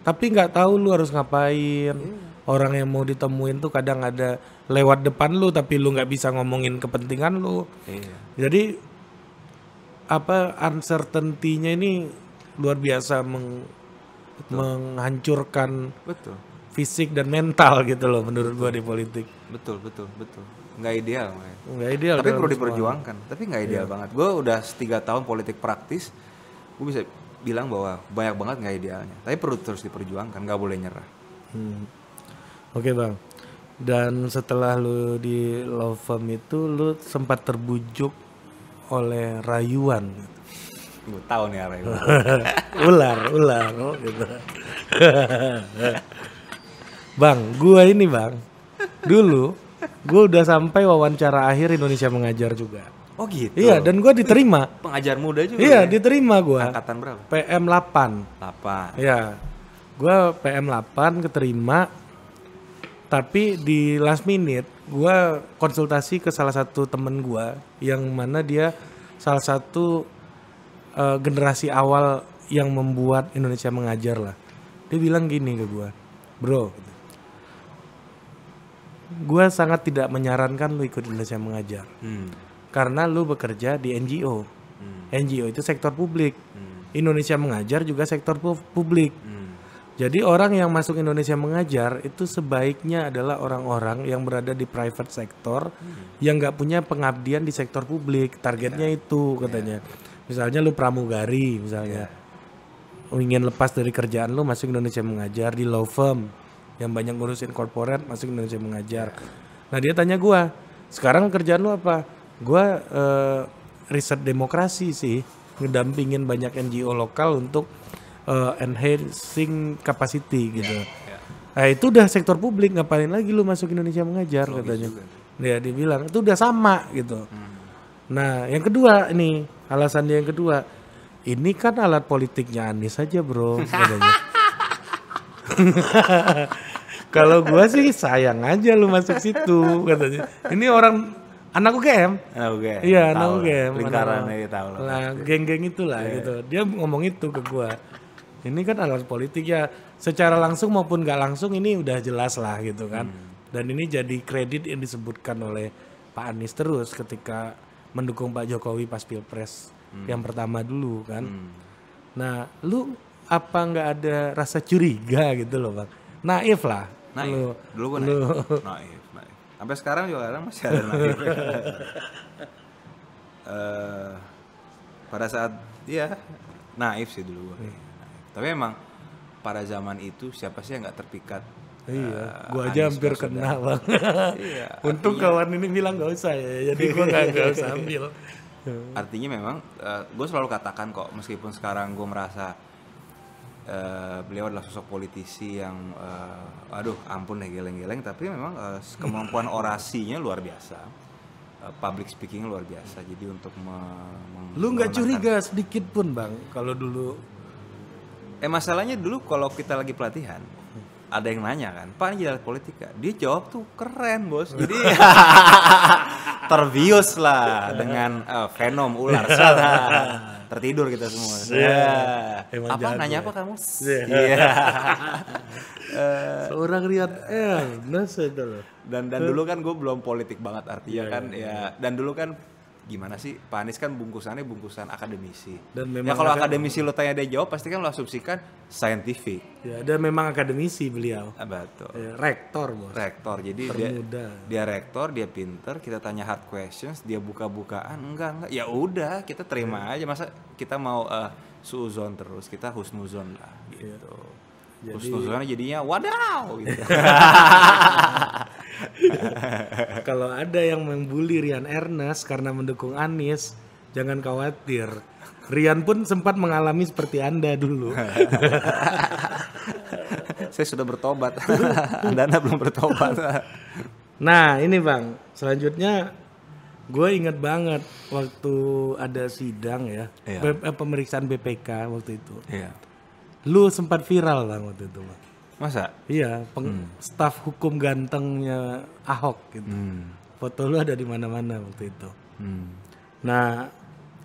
tapi nggak tahu lu harus ngapain yeah. orang yang mau ditemuin tuh kadang ada lewat depan lu tapi lu nggak bisa ngomongin kepentingan lu yeah. jadi apa uncertainty-nya ini luar biasa meng, Betul. menghancurkan Betul fisik dan mental gitu loh menurut gua di politik. Betul, betul, betul. Nggak ideal. Nggak ideal. Tapi kan perlu diperjuangkan. semua. Tapi nggak ideal yeah. banget. Gue udah setiga tahun politik praktis, gue bisa bilang bahwa banyak banget nggak idealnya. Tapi perlu terus diperjuangkan, nggak boleh nyerah. Hmm. Oke okay, bang. Dan setelah lu di law firm itu, lu sempat terbujuk oleh rayuan. Gue tahu nih rayuan. ular, ular oh, gitu. bang, gue ini bang. Dulu gue udah sampai wawancara akhir Indonesia mengajar juga. Oh gitu. Iya, dan gue diterima. Pengajar muda juga. Iya, ya? diterima gue. Angkatan berapa? PM 8. 8. Iya. Gue PM 8 keterima tapi di last minute gue konsultasi ke salah satu temen gue yang mana dia salah satu uh, generasi awal yang membuat Indonesia mengajar lah dia bilang gini ke gue bro gitu. gue sangat tidak menyarankan lu ikut Indonesia mengajar hmm. karena lu bekerja di NGO hmm. NGO itu sektor publik hmm. Indonesia mengajar juga sektor pu publik hmm jadi orang yang masuk Indonesia mengajar itu sebaiknya adalah orang-orang yang berada di private sector hmm. yang nggak punya pengabdian di sektor publik. Targetnya yeah. itu katanya. Yeah. Misalnya lu pramugari misalnya. Yeah. Ingin lepas dari kerjaan lu masuk Indonesia mengajar di law firm yang banyak ngurusin korporat masuk Indonesia mengajar. Yeah. Nah, dia tanya gua, "Sekarang kerjaan lu apa?" Gua uh, riset demokrasi sih, ngedampingin banyak NGO lokal untuk uh, enhancing capacity iya, gitu. Yeah, yeah. Nah itu udah sektor publik ngapain lagi lu masuk Indonesia mengajar Logis katanya. Juga. Ya dibilang itu udah sama gitu. Hmm. Nah yang kedua ini alasan yang kedua ini kan alat politiknya Anies saja bro katanya. Kalau gua sih sayang aja lu masuk situ katanya. Ini orang anak UGM. Anak UGM. Iya, anak UGM. Lingkaran itu tahu lah. Nah, geng-geng itulah yeah. gitu. Dia ngomong itu ke gua ini kan alat politik ya secara langsung maupun nggak langsung ini udah jelas lah gitu kan hmm. dan ini jadi kredit yang disebutkan oleh Pak Anies terus ketika mendukung Pak Jokowi pas pilpres hmm. yang pertama dulu kan hmm. nah lu apa nggak ada rasa curiga gitu loh bang naif lah naif lu, dulu gue naif. naif naif sampai sekarang juga orang masih ada naif uh, pada saat ya naif sih dulu gue hmm iya tapi emang pada zaman itu siapa sih yang nggak terpikat Iya, uh, gua aja hampir kena bang. iya, Untung artinya, kawan ini bilang nggak usah ya, jadi gua nggak gak usah ambil. Iya. Artinya memang, uh, eh, gue selalu katakan kok, meskipun sekarang gue merasa uh, beliau adalah sosok politisi yang, uh, aduh, ampun deh geleng-geleng, tapi memang uh, kemampuan orasinya luar biasa, public speaking luar biasa. Jadi untuk me, lu nggak curiga sedikit pun bang, kalau dulu Eh masalahnya dulu kalau kita lagi pelatihan, ada yang nanya kan, Pak ini jalan politika. Dia jawab tuh keren bos. Jadi terbius lah dengan uh, eh, fenom ular. Tertidur kita semua. Yeah. Iya. Ya. Apa jago. nanya apa kamu? Iya. Yeah. Iya. Yeah. Seorang Riyad Ernest Dan dan dulu kan gue belum politik banget artinya yeah, kan yeah. ya. Dan dulu kan gimana sih Pak Anies kan bungkusannya bungkusan akademisi dan ya, memang ya kalau akademisi lo tanya dia jawab pasti kan lo asumsikan scientific ya dan memang akademisi beliau ah, betul ya, rektor bos rektor jadi dia dia rektor dia pinter kita tanya hard questions dia buka-bukaan enggak enggak ya udah kita terima ya. aja masa kita mau uh, eh, suzon terus kita husnuzon lah ya. gitu ya jadi... jadinya wadaw gitu. Kalau ada yang membuli Rian Ernest karena mendukung Anies, jangan khawatir. Rian pun sempat mengalami seperti Anda dulu. Saya sudah bertobat. Anda belum bertobat. nah, ini Bang, selanjutnya gue ingat banget waktu ada sidang ya, iya. Eh, pemeriksaan BPK waktu itu. Iya Lu sempat viral bang waktu itu bang. Masa? Iya, peng, hmm. staf hukum gantengnya Ahok gitu. Hmm. Foto lu ada di mana-mana waktu itu. Hmm. Nah,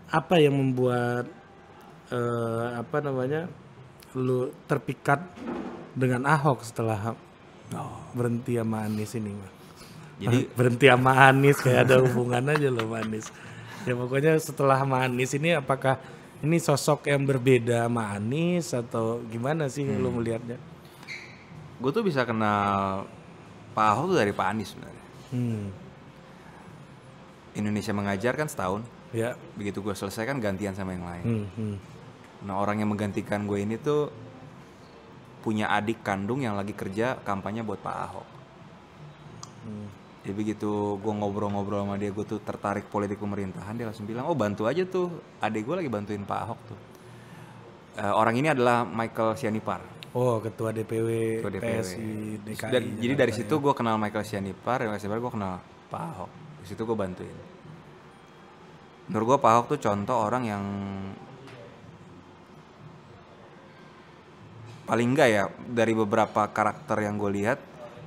apa yang membuat uh, apa namanya lu terpikat dengan Ahok setelah oh. berhenti sama Anies ini, bang? Jadi berhenti sama Anies kayak ada hubungan aja loh Anies. Ya pokoknya setelah sama Anies ini apakah ini sosok yang berbeda sama Anies atau gimana sih hmm. lu melihatnya? Gue tuh bisa kenal Pak Ahok tuh dari Pak Anies sebenarnya. Hmm. Indonesia mengajar kan setahun. Ya. Begitu gue selesai kan gantian sama yang lain. Hmm, hmm. Nah orang yang menggantikan gue ini tuh punya adik kandung yang lagi kerja kampanye buat Pak Ahok. Hmm jadi ya begitu gue ngobrol-ngobrol sama dia gue tuh tertarik politik pemerintahan dia langsung bilang oh bantu aja tuh adik gue lagi bantuin Pak Ahok tuh uh, orang ini adalah Michael Sianipar oh ketua DPW, ketua DPW. PSI DKI Dan, jadi dari situ gue kenal Michael Sianipar yang Sianipar gue kenal Pak Ahok di situ gue bantuin menurut gue Pak Ahok tuh contoh orang yang paling enggak ya dari beberapa karakter yang gue lihat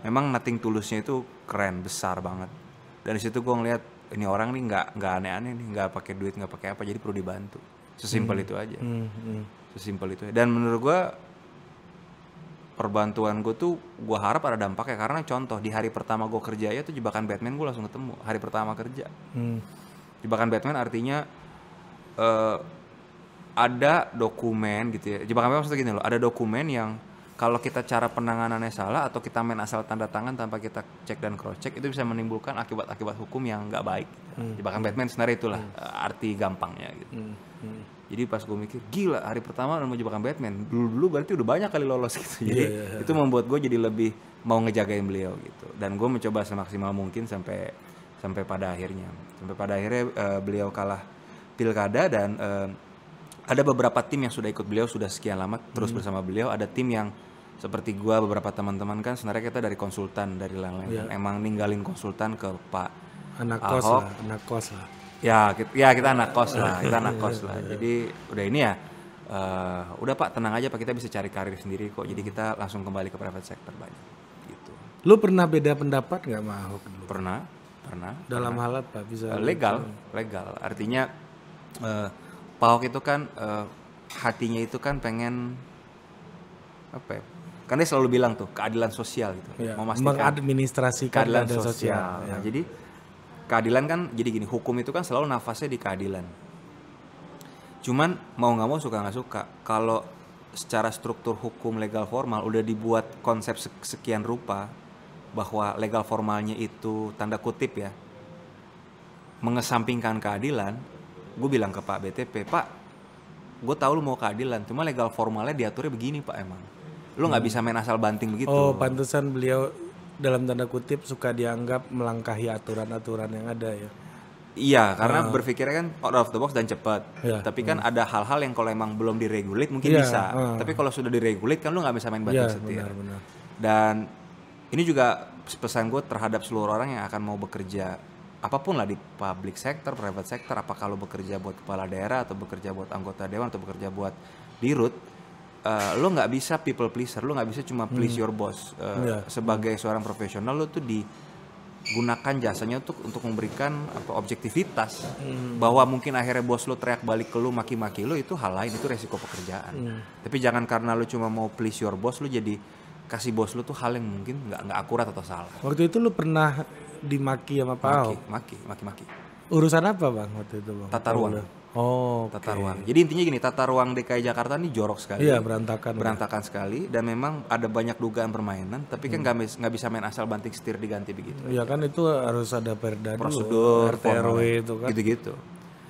memang nothing tulusnya itu keren besar banget dan disitu gue ngeliat ini orang nih nggak nggak aneh-aneh nih nggak pakai duit nggak pakai apa jadi perlu dibantu sesimpel hmm. itu aja hmm. Hmm. sesimpel itu dan menurut gue perbantuan gue tuh gue harap ada dampaknya karena contoh di hari pertama gue kerja ya tuh jebakan Batman gue langsung ketemu hari pertama kerja hmm. jebakan Batman artinya uh, ada dokumen gitu ya jebakan Batman maksudnya gini loh ada dokumen yang kalau kita cara penanganannya salah atau kita main asal tanda tangan tanpa kita cek dan cross check itu bisa menimbulkan akibat-akibat hukum yang nggak baik hmm. bahkan Batman sebenarnya itulah hmm. Eh, arti gampangnya gitu hmm. Hmm. jadi pas gue mikir gila hari pertama udah mau jebakan Batman dulu dulu berarti udah banyak kali lolos gitu iya, jadi yeah, yeah, yeah. itu membuat gue jadi lebih mau ngejagain beliau gitu dan gue mencoba semaksimal mungkin sampai sampai pada akhirnya sampai pada akhirnya uh, beliau kalah pilkada dan uh, ada beberapa tim yang sudah ikut beliau sudah sekian lama terus hmm. bersama beliau ada tim yang seperti gua beberapa teman-teman kan sebenarnya kita dari konsultan dari lain-lain yeah. emang ninggalin konsultan ke Pak anak Ahok. kos lah, anak kos lah. Ya, kita, ya kita anak kos lah, kita anak kos lah. Iya. Jadi udah ini ya uh, udah Pak tenang aja Pak kita bisa cari karir sendiri kok. Jadi hmm. kita langsung kembali ke private sector banyak gitu. Lu pernah beda pendapat nggak sama Ahok dulu? Pernah, pernah. Dalam pernah. hal apa bisa? Uh, legal, legal. Artinya uh, Pak Ahok itu kan uh, hatinya itu kan pengen apa ya? Kan dia selalu bilang tuh keadilan sosial gitu. Ya, memastikan mengadministrasi keadilan, keadilan sosial. sosial. Ya. Nah, jadi keadilan kan jadi gini, hukum itu kan selalu nafasnya di keadilan. Cuman mau nggak mau suka nggak suka kalau secara struktur hukum legal formal udah dibuat konsep sekian rupa bahwa legal formalnya itu tanda kutip ya mengesampingkan keadilan gue bilang ke Pak BTP Pak gue tahu lu mau keadilan cuma legal formalnya diaturnya begini Pak emang Lu nggak hmm. bisa main asal banting begitu. Oh, pantesan beliau dalam tanda kutip suka dianggap melangkahi aturan-aturan yang ada ya. Iya, karena uh. berpikirnya kan out of the box dan cepat. Yeah. Tapi kan uh. ada hal-hal yang kalau emang belum diregulit mungkin yeah, bisa. Uh. Tapi kalau sudah diregulit kan lu nggak bisa main banting yeah, setir. Benar, benar. Dan ini juga pesan gue terhadap seluruh orang yang akan mau bekerja apapun lah di public sector, private sector, apakah lu bekerja buat kepala daerah atau bekerja buat anggota dewan atau bekerja buat dirut, uh, lo nggak bisa people pleaser, lo nggak bisa cuma please hmm. your boss. Uh, eh, yeah. Sebagai hmm. seorang profesional lo tuh digunakan jasanya untuk untuk memberikan apa objektivitas hmm. bahwa mungkin akhirnya bos lo teriak balik ke lo maki-maki lo itu hal lain itu resiko pekerjaan hmm. tapi jangan karena lo cuma mau please your boss lo jadi kasih bos lo tuh hal yang mungkin nggak nggak akurat atau salah waktu itu lo pernah dimaki sama Pak maki, maki maki maki urusan apa bang waktu itu bang tata ruang Oh, okay. tata ruang. Jadi intinya gini, tata ruang DKI Jakarta ini jorok sekali. Iya, berantakan. Berantakan ya. sekali dan memang ada banyak dugaan permainan, tapi kan hmm. nggak bisa main asal banting setir diganti begitu. Iya kan itu harus ada perda prosedur, RT RW itu kan. Gitu-gitu.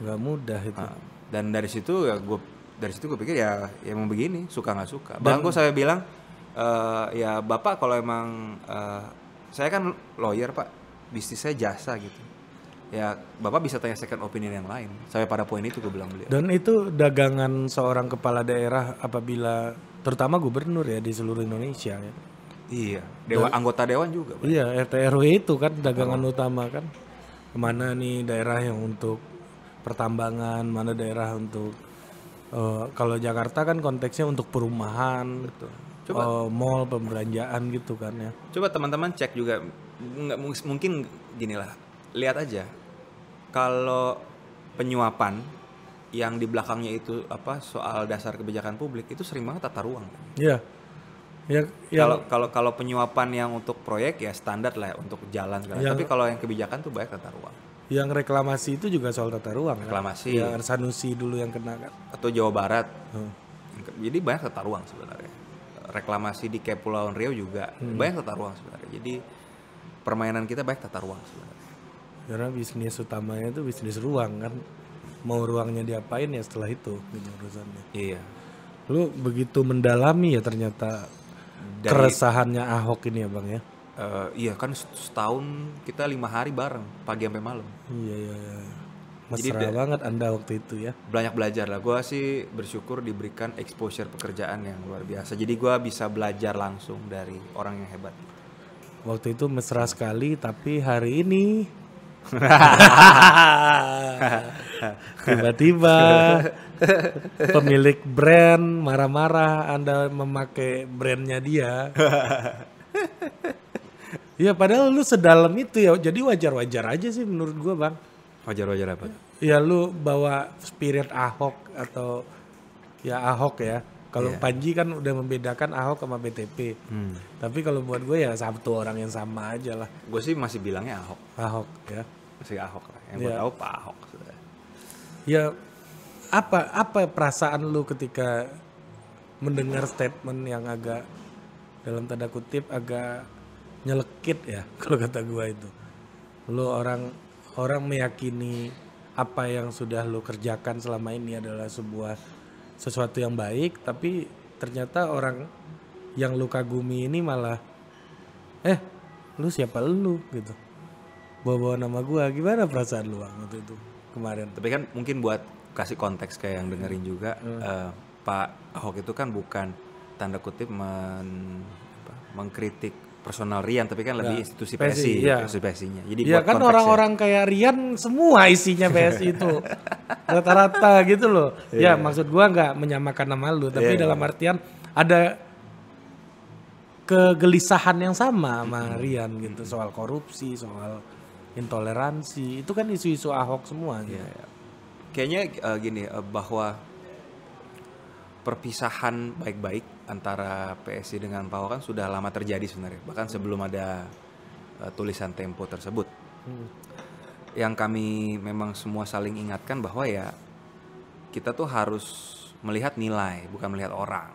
Gak mudah itu. Nah, dan dari situ ya gue dari situ gue pikir ya ya mau begini, suka nggak suka. Bang gue saya bilang uh, ya Bapak kalau emang uh, saya kan lawyer, Pak. Bisnis saya jasa gitu ya bapak bisa tanya second opinion yang lain sampai pada poin itu gue bilang beliau dan itu dagangan seorang kepala daerah apabila terutama gubernur ya di seluruh Indonesia ya iya dewa dan, anggota dewan juga iya RT RW itu kan dagangan oh. utama kan kemana nih daerah yang untuk pertambangan mana daerah untuk uh, kalau Jakarta kan konteksnya untuk perumahan Betul. Gitu. Coba, uh, mall pemberanjaan gitu kan ya coba teman-teman cek juga nggak mungkin gini lah lihat aja kalau penyuapan yang di belakangnya itu apa soal dasar kebijakan publik itu sering banget tata ruang. Iya. Ya, ya. kalau ya. kalau kalau penyuapan yang untuk proyek ya standar lah ya, untuk jalan segala. Yang, Tapi kalau yang kebijakan tuh banyak tata ruang. Yang reklamasi itu juga soal tata ruang. Ya. Reklamasi. Kan? Yang Sanusi dulu yang kena kan. Atau Jawa Barat. Hmm. Jadi banyak tata ruang sebenarnya. Reklamasi di Kepulauan Riau juga hmm. banyak tata ruang sebenarnya. Jadi permainan kita banyak tata ruang sebenarnya karena bisnis utamanya itu bisnis ruang kan mau ruangnya diapain ya setelah itu gitu urusannya iya lu begitu mendalami ya ternyata Dari, keresahannya Ahok ini ya bang ya uh, iya kan setahun kita lima hari bareng pagi sampai malam iya iya, iya. Mesra Jadi, banget Anda waktu itu ya. Banyak belajar lah. Gue sih bersyukur diberikan exposure pekerjaan yang luar biasa. Jadi gue bisa belajar langsung dari orang yang hebat. Waktu itu mesra sekali, tapi hari ini Tiba-tiba pemilik brand marah-marah Anda memakai brandnya dia. ya padahal lu sedalam itu ya, jadi wajar-wajar aja sih menurut gua bang. Wajar-wajar apa? Ya lu bawa spirit Ahok atau ya Ahok ya kalau yeah. Panji kan udah membedakan Ahok sama BTP. Hmm. Tapi kalau buat gue ya satu orang yang sama aja lah. Gue sih masih bilangnya Ahok. Ahok ya. Masih Ahok lah. Yang yeah. gue tahu Pak Ahok. Ya apa apa perasaan lu ketika mendengar statement yang agak dalam tanda kutip agak nyelekit ya kalau kata gue itu. Lu orang orang meyakini apa yang sudah lu kerjakan selama ini adalah sebuah sesuatu yang baik tapi ternyata orang yang luka kagumi ini malah eh lu siapa lu gitu bawa-bawa nama gua gimana perasaan lu waktu itu kemarin tapi kan mungkin buat kasih konteks kayak yang dengerin juga hmm. uh, Pak Ahok itu kan bukan tanda kutip men, apa, mengkritik personal Rian tapi kan lebih nah, iya. iya kan ya, institusi PSI, ya. institusi PSI-nya. Jadi ya kan orang-orang kayak Rian semua isinya PSI itu rata-rata gitu loh. Yeah. Ya iya. maksud gua nggak menyamakan nama lu tapi yeah. dalam artian ada kegelisahan yang sama sama mm-hmm. Rian gitu mm-hmm. soal korupsi, soal intoleransi. Itu kan isu-isu Ahok semua gitu. Kayaknya uh, gini uh, bahwa perpisahan baik-baik antara PSI dengan PAO kan sudah lama terjadi sebenarnya bahkan sebelum ada uh, tulisan Tempo tersebut hmm. yang kami memang semua saling ingatkan bahwa ya kita tuh harus melihat nilai bukan melihat orang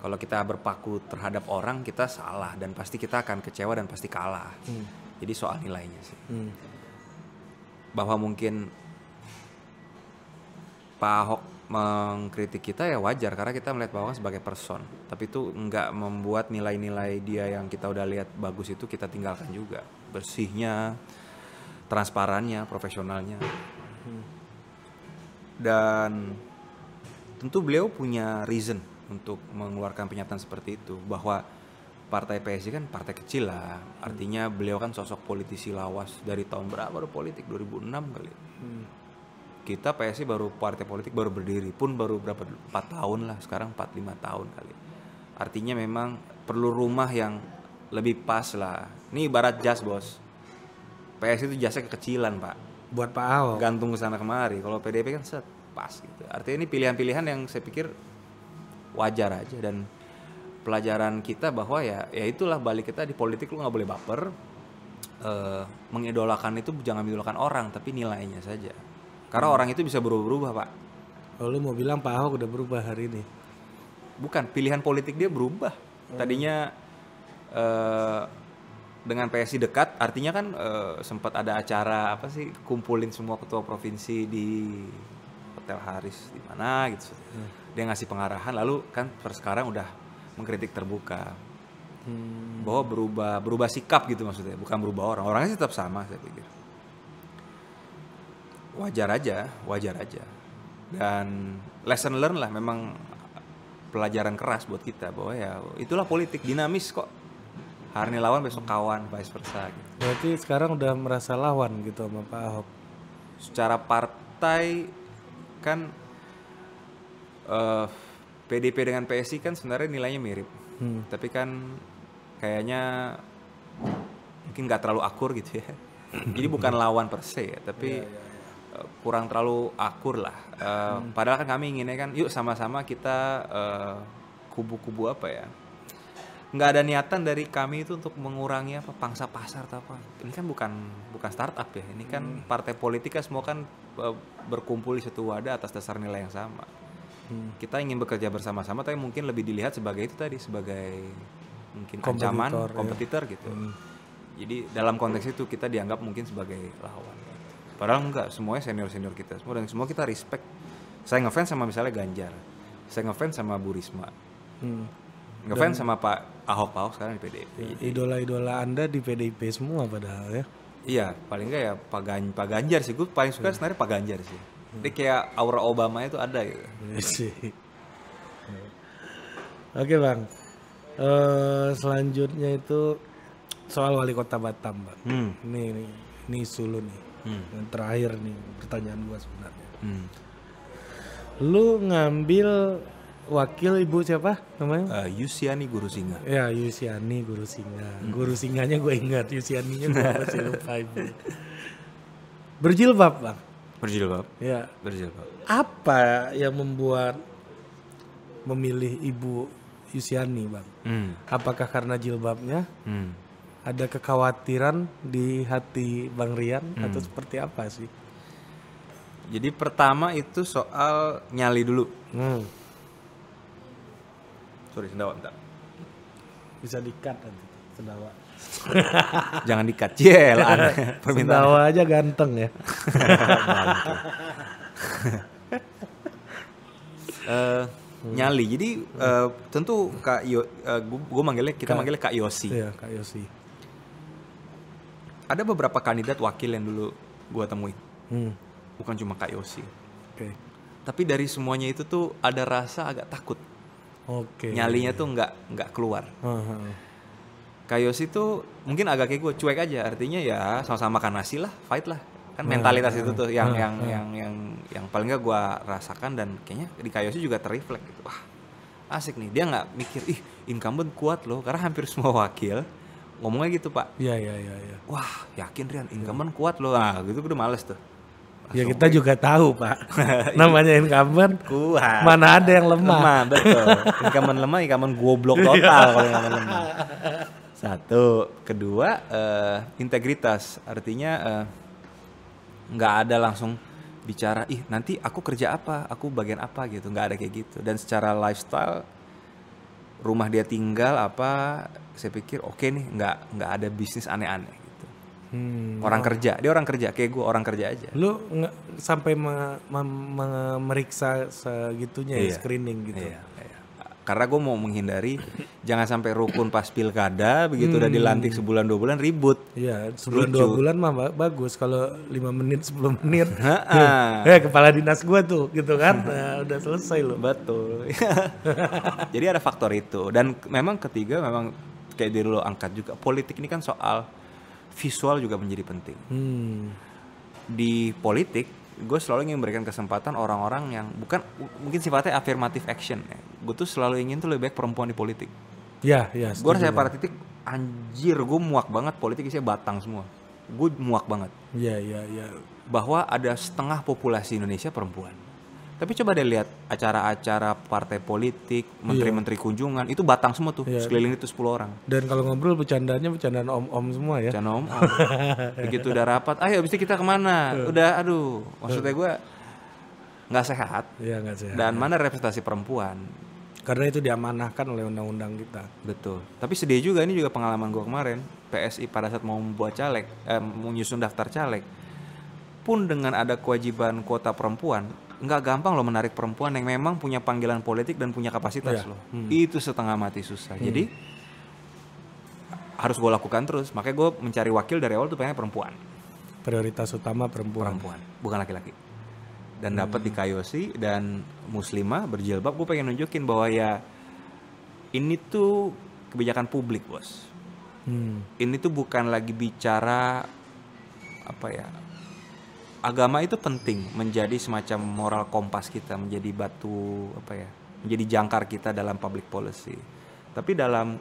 kalau kita berpaku terhadap orang kita salah dan pasti kita akan kecewa dan pasti kalah hmm. jadi soal nilainya sih hmm. bahwa mungkin Pak Ahok mengkritik kita ya wajar karena kita melihat bahwa sebagai person tapi itu nggak membuat nilai-nilai dia yang kita udah lihat bagus itu kita tinggalkan juga bersihnya transparannya profesionalnya dan tentu beliau punya reason untuk mengeluarkan pernyataan seperti itu bahwa partai psi kan partai kecil lah artinya beliau kan sosok politisi lawas dari tahun berapa baru politik 2006 kali hmm kita PSI baru partai politik baru berdiri pun baru berapa 4 tahun lah sekarang 4 5 tahun kali. Artinya memang perlu rumah yang lebih pas lah. Ini ibarat jas, Bos. PSI itu jasnya kekecilan, Pak. Buat Pak Ahok. Gantung ke sana kemari. Kalau PDP kan set pas gitu. Artinya ini pilihan-pilihan yang saya pikir wajar aja dan pelajaran kita bahwa ya ya itulah balik kita di politik lu nggak boleh baper. Uh, mengidolakan itu jangan mengidolakan orang tapi nilainya saja karena hmm. orang itu bisa berubah-ubah, Pak. Lalu mau bilang Pak Ahok udah berubah hari ini? Bukan, pilihan politik dia berubah. Oh. Tadinya uh, dengan PSI dekat, artinya kan uh, sempat ada acara apa sih kumpulin semua ketua provinsi di Hotel Haris di mana gitu. Hmm. Dia ngasih pengarahan lalu kan per sekarang udah mengkritik terbuka. Hmm. Bahwa berubah berubah sikap gitu maksudnya, bukan berubah orang. Orangnya tetap sama saya pikir wajar aja wajar aja dan lesson learn lah memang pelajaran keras buat kita bahwa ya itulah politik dinamis kok hari ini lawan besok kawan vice versa gitu. berarti sekarang udah merasa lawan gitu sama Pak Ahok secara partai kan uh, eh, PDP dengan PSI kan sebenarnya nilainya mirip hmm. tapi kan kayaknya mungkin nggak terlalu akur gitu ya jadi bukan lawan per se ya tapi yeah iya kurang terlalu akur lah. Uh, hmm. Padahal kan kami inginnya kan, yuk sama-sama kita eh, kubu-kubu uh, apa ya? Nggak ada niatan dari kami itu untuk mengurangi apa pangsa pasar atau apa. Ini kan bukan bukan startup ya. Ini kan hmm. partai politik kan semua kan eh, berkumpul di satu wadah atas dasar nilai yang sama. Hmm. Kita ingin bekerja bersama-sama, tapi mungkin lebih dilihat sebagai itu tadi sebagai mungkin kompetitor, ancaman, ya. kompetitor ya. gitu. Hmm. Jadi dalam konteks itu kita dianggap mungkin sebagai lawan padahal enggak semuanya senior senior kita semua dan semua kita respect saya ngefans sama misalnya Ganjar saya ngefans sama Bu Risma hmm. ngefans sama Pak Ahok pak Ahok sekarang di PDIP idola ya, idola anda di PDIP semua padahal ya iya paling enggak ya Pak, Gan Pak Ganjar sih gue paling suka hmm. sebenarnya Pak Ganjar sih hmm. dia kayak aura Obama itu ada gitu iya Oke bang, uh, selanjutnya itu soal wali kota Batam bang. Hmm. Nih, nih, nih sulu nih hmm. yang terakhir nih pertanyaan gua sebenarnya hmm. lu ngambil wakil ibu siapa namanya? Uh, Yusiani Guru Singa. Ya Yusiani Guru Singa. Hmm. Guru Singanya gue ingat, Yusianinya gue masih lupa ibu. Berjilbab bang. Berjilbab. Ya. Berjilbab. Apa yang membuat memilih ibu Yusiani bang? Hmm. Apakah karena jilbabnya? Hmm ada kekhawatiran di hati Bang Rian hmm. atau seperti apa sih? Jadi pertama itu soal nyali dulu. Hmm. Sorry, sendawa bentar. Bisa dikat nanti, sendawa. Jangan dikat, ciel. Sendawa aja ganteng ya. uh, nyali. Jadi uh, tentu Kak Yo, uh, eh, gue manggilnya kita Kak, manggilnya Kak Yosi. Iya, Kak Yosi ada beberapa kandidat wakil yang dulu gue temuin hmm. bukan cuma kak Yosi okay. tapi dari semuanya itu tuh ada rasa agak takut okay. nyalinya tuh nggak nggak keluar uh-huh. kak Yosi tuh mungkin agak kayak gue cuek aja artinya ya sama-sama kan nasi lah fight lah kan nah, mentalitas uh, itu nah, tuh yang uh, yang yang yang yang paling gak gue rasakan dan kayaknya di Yosi juga terreflek gitu wah asik nih dia nggak mikir ih incumbent kuat loh karena hampir semua wakil ngomongnya gitu pak iya iya iya ya. wah yakin Rian incumbent ya. kuat loh nah gitu udah males tuh ya, Langsung ya kita juga tahu pak iya. namanya incumbent kuat mana ada yang lemah, lemah betul incumbent lemah incumbent goblok iya. total kalau yang lemah satu kedua uh, integritas artinya eh, nggak uh, ada langsung bicara ih nanti aku kerja apa aku bagian apa gitu nggak ada kayak gitu dan secara lifestyle rumah dia tinggal apa saya pikir oke okay nih nggak nggak ada bisnis aneh-aneh gitu hmm, orang kerja dia orang kerja kayak gue orang kerja aja lu nge- sampai me- me- me- meriksa segitunya ya, iya. ya screening gitu iya karena gue mau menghindari jangan sampai rukun pas pilkada begitu hmm. udah dilantik hmm. sebulan dua bulan ribut. ya sebulan Lucu. dua bulan mah bagus kalau lima menit sepuluh menit. eh kepala dinas gue tuh gitu kan nah, udah selesai loh. Betul. Jadi ada faktor itu dan memang ketiga memang kayak diri lo angkat juga politik ini kan soal visual juga menjadi penting. Hmm. Di politik gue selalu ingin memberikan kesempatan orang-orang yang bukan mungkin sifatnya affirmative action ya. gue tuh selalu ingin tuh lebih baik perempuan di politik Iya, iya. gue saya pada titik anjir gue muak banget politik isinya batang semua gue muak banget Iya, iya, iya. bahwa ada setengah populasi Indonesia perempuan tapi coba deh lihat acara-acara partai politik, iya. menteri-menteri kunjungan, itu batang semua tuh, yeah. sekeliling itu 10 orang. Dan kalau ngobrol bercandanya bercandaan om-om semua ya. Bercanda om-om. Begitu udah rapat, ayo abis itu kita kemana? Iya. Udah, aduh, maksudnya iya. gue nggak sehat. Iya nggak sehat. Dan mana representasi perempuan? Karena itu diamanahkan oleh undang-undang kita. Betul. Tapi sedih juga ini juga pengalaman gue kemarin. PSI pada saat mau membuat caleg, eh, menyusun daftar caleg, pun dengan ada kewajiban kuota perempuan, nggak gampang loh menarik perempuan yang memang punya panggilan politik dan punya kapasitas yeah. loh. Hmm. Itu setengah mati susah. Hmm. Jadi harus gue lakukan terus. Makanya gue mencari wakil dari awal tuh pengen perempuan. Prioritas utama perempuan. Perempuan, bukan laki-laki. Dan hmm. dapat di Kayosi dan Muslimah berjilbab. Gue pengen nunjukin bahwa ya ini tuh kebijakan publik bos. Hmm. Ini tuh bukan lagi bicara apa ya agama itu penting menjadi semacam moral kompas kita, menjadi batu apa ya, menjadi jangkar kita dalam public policy. Tapi dalam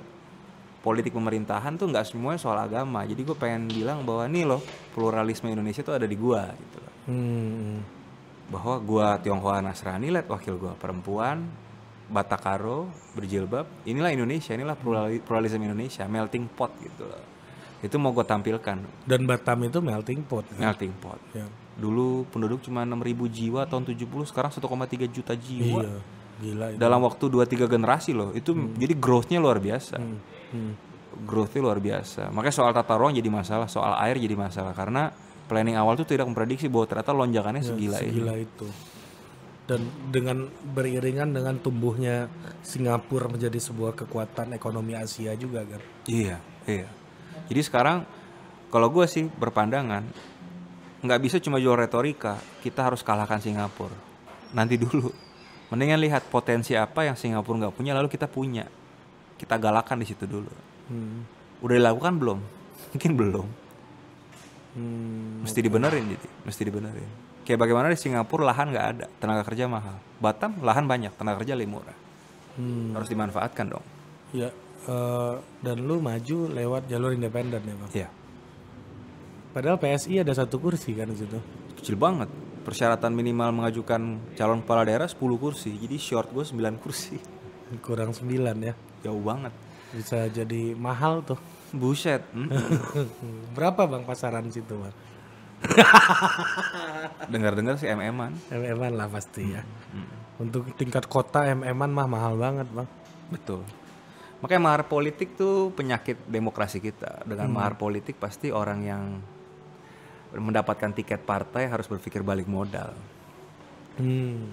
politik pemerintahan tuh nggak semuanya soal agama. Jadi gue pengen bilang bahwa nih loh pluralisme Indonesia tuh ada di gue. gitu loh. Hmm. Bahwa gue Tionghoa Nasrani, lihat wakil gue perempuan, Batakaro, berjilbab. Inilah Indonesia, inilah pluralisme Indonesia, melting pot gitu loh. Itu mau gue tampilkan. Dan Batam itu melting pot. Kan? Melting pot. Ya dulu penduduk cuma 6000 jiwa tahun 70 sekarang 1,3 juta jiwa iya, gila itu. dalam waktu 2-3 generasi loh itu hmm. jadi growth-nya luar biasa hmm. Hmm. growthnya luar biasa makanya soal tata ruang jadi masalah soal air jadi masalah karena planning awal itu tidak memprediksi bahwa ternyata lonjakannya ya, segila, segila ini. itu dan dengan beriringan dengan tumbuhnya Singapura menjadi sebuah kekuatan ekonomi Asia juga kan iya iya jadi sekarang kalau gue sih berpandangan nggak bisa cuma jual retorika kita harus kalahkan Singapura nanti dulu mendingan lihat potensi apa yang Singapura nggak punya lalu kita punya kita galakan di situ dulu hmm. udah dilakukan belum mungkin belum hmm, mesti okay. dibenerin jadi mesti dibenerin kayak bagaimana di Singapura lahan nggak ada tenaga kerja mahal Batam lahan banyak tenaga kerja lebih murah hmm. harus dimanfaatkan dong ya uh, dan lu maju lewat jalur independen ya bang ya Padahal PSI ada satu kursi kan di situ. Kecil banget. Persyaratan minimal mengajukan calon kepala daerah 10 kursi. Jadi short gue 9 kursi. Kurang 9 ya. Jauh banget. Bisa jadi mahal tuh. Buset. Hmm? Berapa bang pasaran situ bang? Dengar-dengar sih MM-an. MM-an lah pasti ya. Hmm. Untuk tingkat kota MM-an mah mahal banget bang. Betul. Makanya mahar politik tuh penyakit demokrasi kita. Dengan hmm. mahar politik pasti orang yang mendapatkan tiket partai harus berpikir balik modal. Hmm.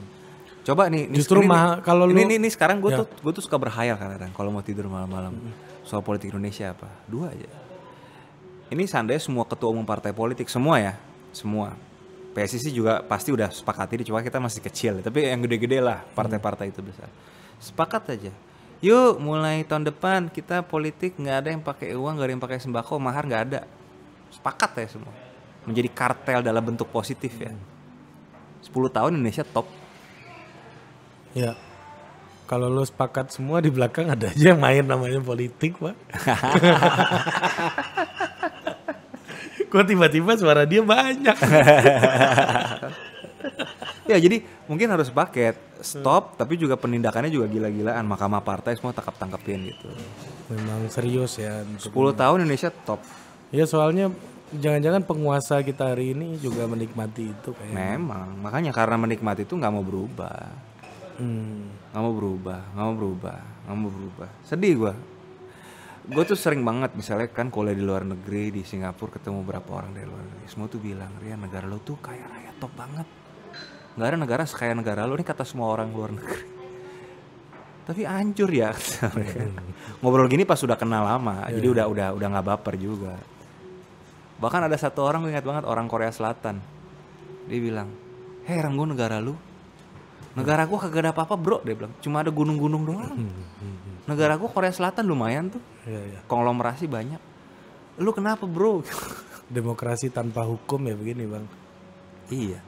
Coba nih, justru ini, kalau ini, lu ini, ini sekarang gue ya. tuh gue tuh suka berhayal kadang-kadang kalau mau tidur malam-malam hmm. soal politik Indonesia apa dua aja. Ini seandainya semua ketua umum partai politik semua ya semua PSSI juga pasti udah sepakati coba kita masih kecil tapi yang gede-gede lah hmm. partai-partai itu besar sepakat aja yuk mulai tahun depan kita politik nggak ada yang pakai uang nggak ada yang pakai sembako mahar nggak ada sepakat ya semua menjadi kartel dalam bentuk positif ya. 10 tahun Indonesia top. Ya. Kalau lo sepakat semua di belakang ada aja yang main namanya politik, Pak. Kok tiba-tiba suara dia banyak. ya jadi mungkin harus paket stop hmm. tapi juga penindakannya juga gila-gilaan mahkamah partai semua tangkap tangkepin gitu memang serius ya 10 tahun Indonesia top ya soalnya jangan-jangan penguasa kita hari ini juga menikmati itu kayak ya? memang makanya karena menikmati itu nggak mau berubah hmm. nggak Gak mau berubah gak mau berubah gak mau berubah sedih gue gue tuh sering banget misalnya kan kuliah di luar negeri di Singapura ketemu berapa orang dari luar negeri semua tuh bilang Rian negara lo tuh kaya raya top banget nggak ada negara sekaya negara lo ini kata semua orang luar negeri tapi hancur ya hmm. ngobrol gini pas sudah kenal lama yeah. jadi iya. udah udah udah nggak baper juga bahkan ada satu orang gue ingat banget orang Korea Selatan dia bilang hei gue negara lu negara gue kagak ada apa-apa bro dia bilang cuma ada gunung-gunung doang hmm, hmm, hmm, negara gue Korea Selatan lumayan tuh ya, ya. konglomerasi banyak lu kenapa bro demokrasi tanpa hukum ya begini bang iya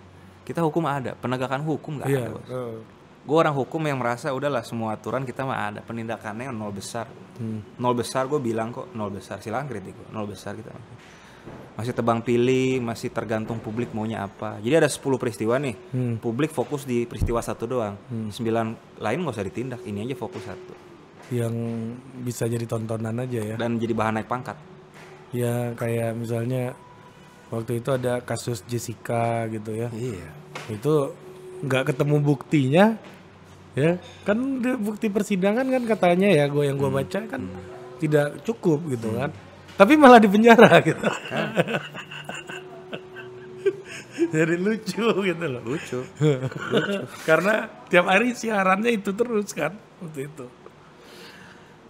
kita hukum ada penegakan hukum nggak yeah. ada bos. Uh gue orang hukum yang merasa udahlah semua aturan kita mah ada penindakannya nol besar hmm. nol besar gue bilang kok nol besar silang kritik gue nol besar kita gitu masih tebang pilih, masih tergantung publik maunya apa. Jadi ada 10 peristiwa nih, hmm. publik fokus di peristiwa satu doang. Hmm. 9 lain nggak usah ditindak, ini aja fokus satu. Yang bisa jadi tontonan aja ya. Dan jadi bahan naik pangkat. Ya kayak misalnya waktu itu ada kasus Jessica gitu ya. Iya. Itu nggak ketemu buktinya, ya kan bukti persidangan kan katanya ya gue yang gue hmm. baca kan hmm. tidak cukup gitu hmm. kan tapi malah di penjara gitu. Jadi lucu gitu loh. Lucu. lucu. Karena tiap hari siarannya itu terus kan waktu itu.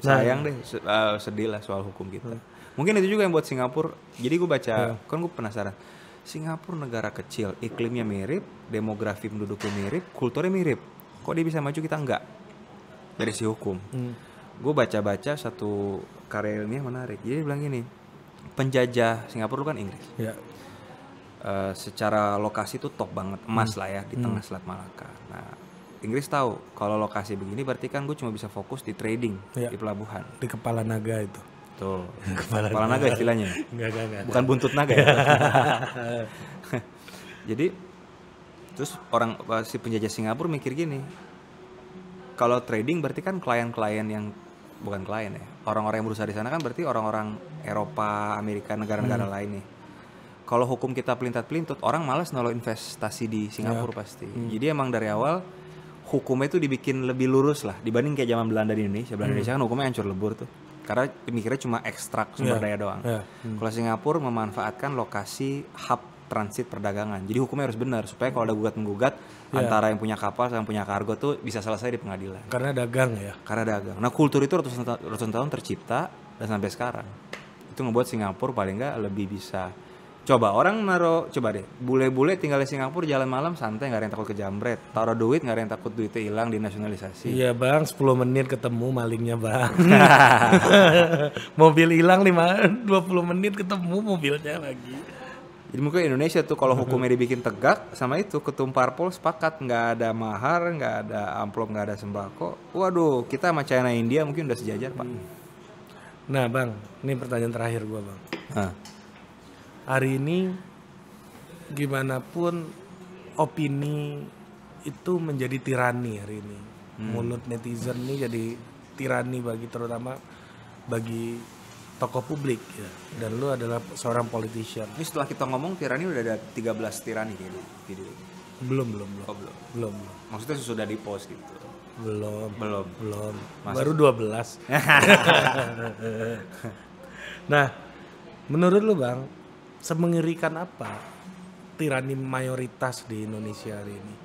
Sayang nah. deh, uh, sedih lah soal hukum kita. Hmm. Mungkin itu juga yang buat Singapura. Jadi gue baca, hmm. kan gue penasaran. Singapura negara kecil, iklimnya mirip, demografi penduduknya mirip, kulturnya mirip. Kok dia bisa maju kita enggak? Dari si hukum. Hmm. Gue baca-baca satu karya ilmiah menarik. Jadi dia bilang gini, penjajah Singapura itu kan Inggris. Ya. Uh, secara lokasi itu top banget, emas hmm. lah ya di hmm. tengah Selat Malaka. Nah, Inggris tahu kalau lokasi begini berarti kan gue cuma bisa fokus di trading ya. di pelabuhan. Di kepala naga itu. Tuh, kepala, kepala naga istilahnya. Ya? enggak, enggak, enggak. Bukan buntut naga ya. Jadi terus orang si penjajah Singapura mikir gini, kalau trading berarti kan klien-klien yang bukan klien ya orang-orang yang berusaha di sana kan berarti orang-orang Eropa Amerika negara-negara hmm. lain nih kalau hukum kita pelintat pelintut orang malas nolo investasi di Singapura yeah. pasti hmm. jadi emang dari awal hukumnya itu dibikin lebih lurus lah dibanding kayak zaman Belanda di Indonesia Belanda hmm. Indonesia kan hukumnya hancur lebur tuh karena pemikirnya cuma ekstrak sumber yeah. daya doang yeah. hmm. kalau Singapura memanfaatkan lokasi hub transit perdagangan. Jadi hukumnya harus benar supaya kalau ada gugat menggugat yeah. antara yang punya kapal sama yang punya kargo tuh bisa selesai di pengadilan. Karena dagang ya. Karena dagang. Nah kultur itu ratusan, ta ratusan tahun tercipta dan sampai sekarang itu ngebuat Singapura paling nggak lebih bisa coba orang naro coba deh bule-bule tinggal di Singapura jalan malam santai nggak ada yang takut kejamret taruh duit nggak ada yang takut duitnya hilang di nasionalisasi iya bang 10 menit ketemu malingnya bang mobil hilang lima 20 menit ketemu mobilnya lagi jadi mungkin Indonesia tuh kalau mm-hmm. hukumnya dibikin tegak sama itu ketum parpol sepakat nggak ada mahar, nggak ada amplop, nggak ada sembako. Waduh, kita sama China India mungkin udah sejajar, Pak. Hmm. Nah, Bang, ini pertanyaan terakhir gue Bang. Hah? Hari ini gimana pun opini itu menjadi tirani hari ini. Hmm. Mulut netizen nih jadi tirani bagi terutama bagi tokoh publik ya. dan lu adalah seorang politician. Ini setelah kita ngomong tirani udah ada 13 tirani di video Belum, belum, belum. Oh, belum. Belum, Maksudnya sudah di post gitu. Belum. Belum. Belum. Masuk. Baru 12. nah, menurut lu Bang, semengerikan apa tirani mayoritas di Indonesia hari ini?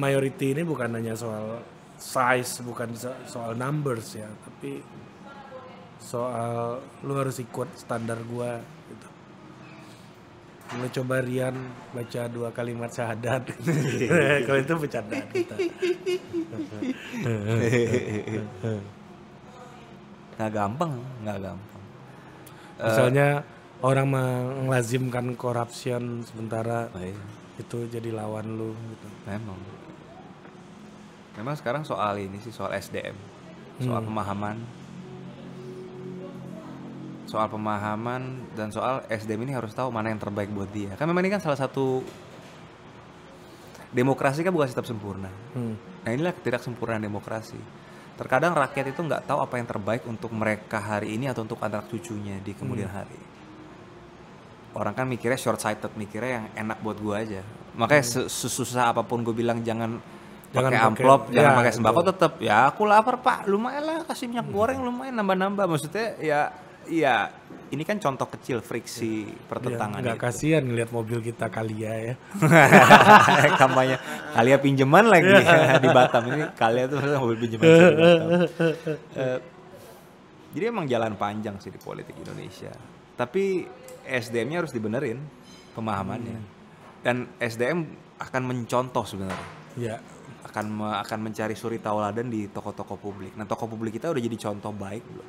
Mayoriti ini bukan hanya soal size bukan soal numbers ya tapi soal lu harus ikut standar gua gitu lu coba Rian baca dua kalimat syahadat kalau itu bercanda gitu. nggak gampang nggak gampang eh, misalnya uh, orang melazimkan korupsian sementara oh, iya. itu jadi lawan lu gitu memang memang sekarang soal ini sih soal SDM soal hmm. pemahaman soal pemahaman dan soal SDM ini harus tahu mana yang terbaik buat dia. Kan memang ini kan salah satu demokrasi kan bukan sistem sempurna. Hmm. Nah inilah ketidaksempurnaan demokrasi. Terkadang rakyat itu nggak tahu apa yang terbaik untuk mereka hari ini atau untuk anak cucunya di kemudian hmm. hari. Orang kan mikirnya short sighted, mikirnya yang enak buat gua aja. Makanya hmm. susah apapun gue bilang jangan jangan pakai amplop, pake, ya, jangan ya, pakai sembako tetap. Ya aku lapar pak, lumayan lah kasih minyak goreng, lumayan nambah-nambah. Maksudnya ya Iya, ini kan contoh kecil friksi ya. pertentangan. Ya, kasihan ngeliat mobil kita Kalia ya. Kampanye Kalia pinjaman lagi iya. di Batam ini Kalia itu mobil pinjaman. uh, eh, jadi emang jalan panjang sih di politik Indonesia. Tapi SDM-nya harus dibenerin pemahamannya. Hmm. Dan SDM akan mencontoh sebenarnya. Iya. Akan akan mencari suri tauladan di toko-toko publik. Nah, toko publik kita udah jadi contoh baik belum?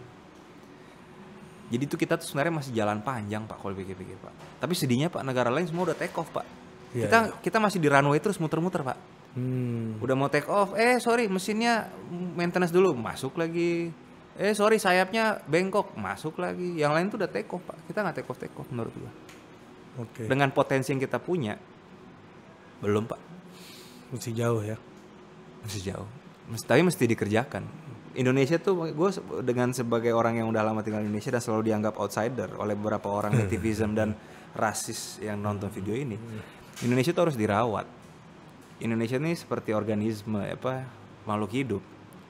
Jadi itu kita tuh sebenarnya masih jalan panjang pak kalau pikir-pikir pak. Tapi sedihnya pak negara lain semua udah take off pak. Yeah, kita yeah. kita masih di runway terus muter-muter pak. Hmm. Udah mau take off, eh sorry mesinnya maintenance dulu masuk lagi. Eh sorry sayapnya bengkok masuk lagi. Yang lain tuh udah take off pak. Kita nggak take off take off menurut gua. Oke. Okay. Dengan potensi yang kita punya belum pak. Masih jauh ya. Masih jauh. tapi mesti dikerjakan Indonesia tuh gue dengan sebagai orang yang udah lama tinggal di Indonesia dan selalu dianggap outsider oleh beberapa orang netivism dan rasis yang nonton video ini. Hmm. Indonesia tuh harus dirawat. Indonesia ini seperti organisme apa makhluk hidup.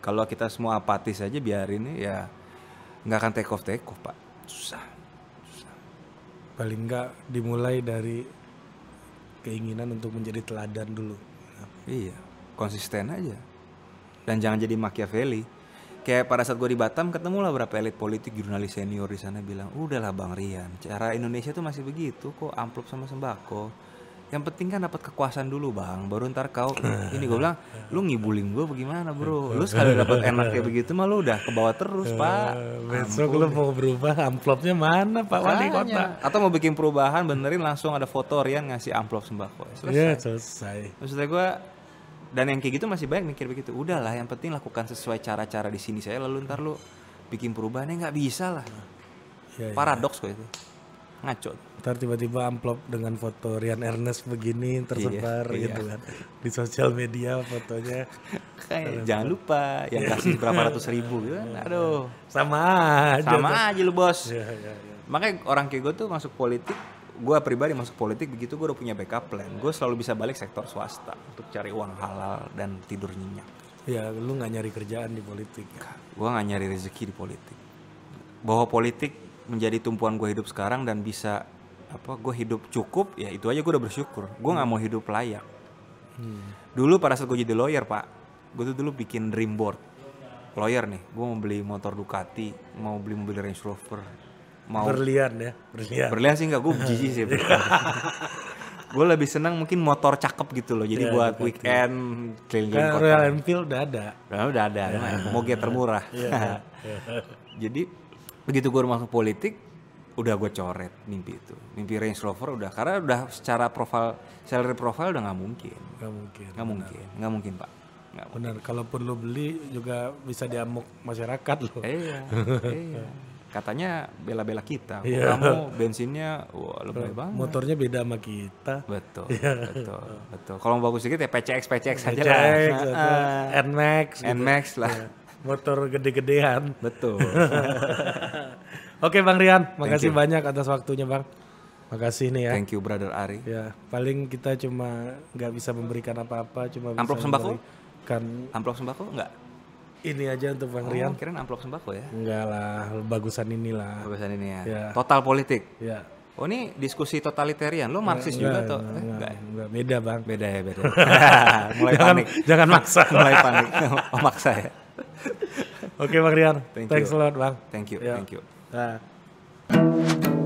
Kalau kita semua apatis aja biarin ya nggak akan take off take off pak. Susah. Susah. Paling nggak dimulai dari keinginan untuk menjadi teladan dulu. Iya, konsisten aja. Dan jangan jadi Machiavelli kayak pada saat gue di Batam ketemu lah berapa elit politik jurnalis senior di sana bilang udahlah Bang Rian cara Indonesia tuh masih begitu kok amplop sama sembako yang penting kan dapat kekuasaan dulu bang baru ntar kau eh. ini gue bilang lu ngibulin gue bagaimana bro eh, lu sekali eh. dapat enak kayak begitu mah lu udah ke bawah terus pak besok lu mau berubah amplopnya mana pak wali kota atau mau bikin perubahan benerin langsung ada foto Rian ngasih amplop sembako selesai ya, selesai maksudnya gue dan yang kayak gitu masih banyak mikir begitu udahlah yang penting lakukan sesuai cara-cara di sini saya lalu ntar lu bikin perubahannya nggak bisa lah ya, paradoks ya. kok itu ngaco ntar tiba-tiba amplop dengan foto Rian Ernest begini tersebar iya, gitu iya. kan di sosial media fotonya Kayak, jangan lupa yang iya. kasih berapa ratus ribu gitu kan iya. aduh sama aja sama aja lu bos ya, ya, ya. makanya orang kayak gue tuh masuk politik gue pribadi masuk politik begitu gue udah punya backup plan gue selalu bisa balik sektor swasta untuk cari uang halal dan tidur nyenyak ya lu nggak nyari kerjaan di politik gue nggak nyari rezeki di politik bahwa politik menjadi tumpuan gue hidup sekarang dan bisa apa gue hidup cukup ya itu aja gue udah bersyukur gue nggak hmm. mau hidup layak hmm. dulu pada saat gue jadi lawyer pak gue tuh dulu bikin dream board lawyer nih gue mau beli motor Ducati mau beli mobil Range Rover mau berlian ya berlian berlian sih nggak gue jijik sih iya. gue lebih senang mungkin motor cakep gitu loh jadi ya, buat betul. weekend keliling kan kota Royal Enfield udah ada nah, udah ada ya. mau gear termurah ya, ya. jadi begitu gue masuk politik udah gue coret mimpi itu mimpi Range Rover udah karena udah secara profil salary profile udah nggak mungkin nggak mungkin nggak mungkin nggak mungkin pak nggak benar kalaupun lo beli juga bisa diamuk masyarakat lo iya iya katanya bela-bela kita. Yeah. Kamu bensinnya wah lebih banget. Motornya beda sama kita. Betul. Yeah. Betul. Betul. Kalau mau bagus dikit ya PCX PCX, saja aja lah. PCX, gitu. uh, Nmax. Gitu. Nmax lah. Yeah. Motor gede-gedean. Betul. Oke Bang Rian, makasih banyak atas waktunya Bang. Makasih nih ya. Thank you brother Ari. Ya, paling kita cuma nggak bisa memberikan apa-apa, cuma Amplop sembako? Kan amplop sembako enggak? ini aja untuk Bang oh, Rian. kira amplop sembako ya? Enggak lah, bagusan inilah. Bagusan ini ya. ya. Total politik. Ya. Oh ini diskusi totalitarian, lo Marxis juga enggak, atau enggak, enggak, ya? enggak, beda bang? Beda ya beda. Mulai jangan, panik, jangan maksa. Mulai panik, oh, maksa ya. Oke okay, bang Rian, thank thanks you. a lot bang. Thank you, yeah. thank you. Nah.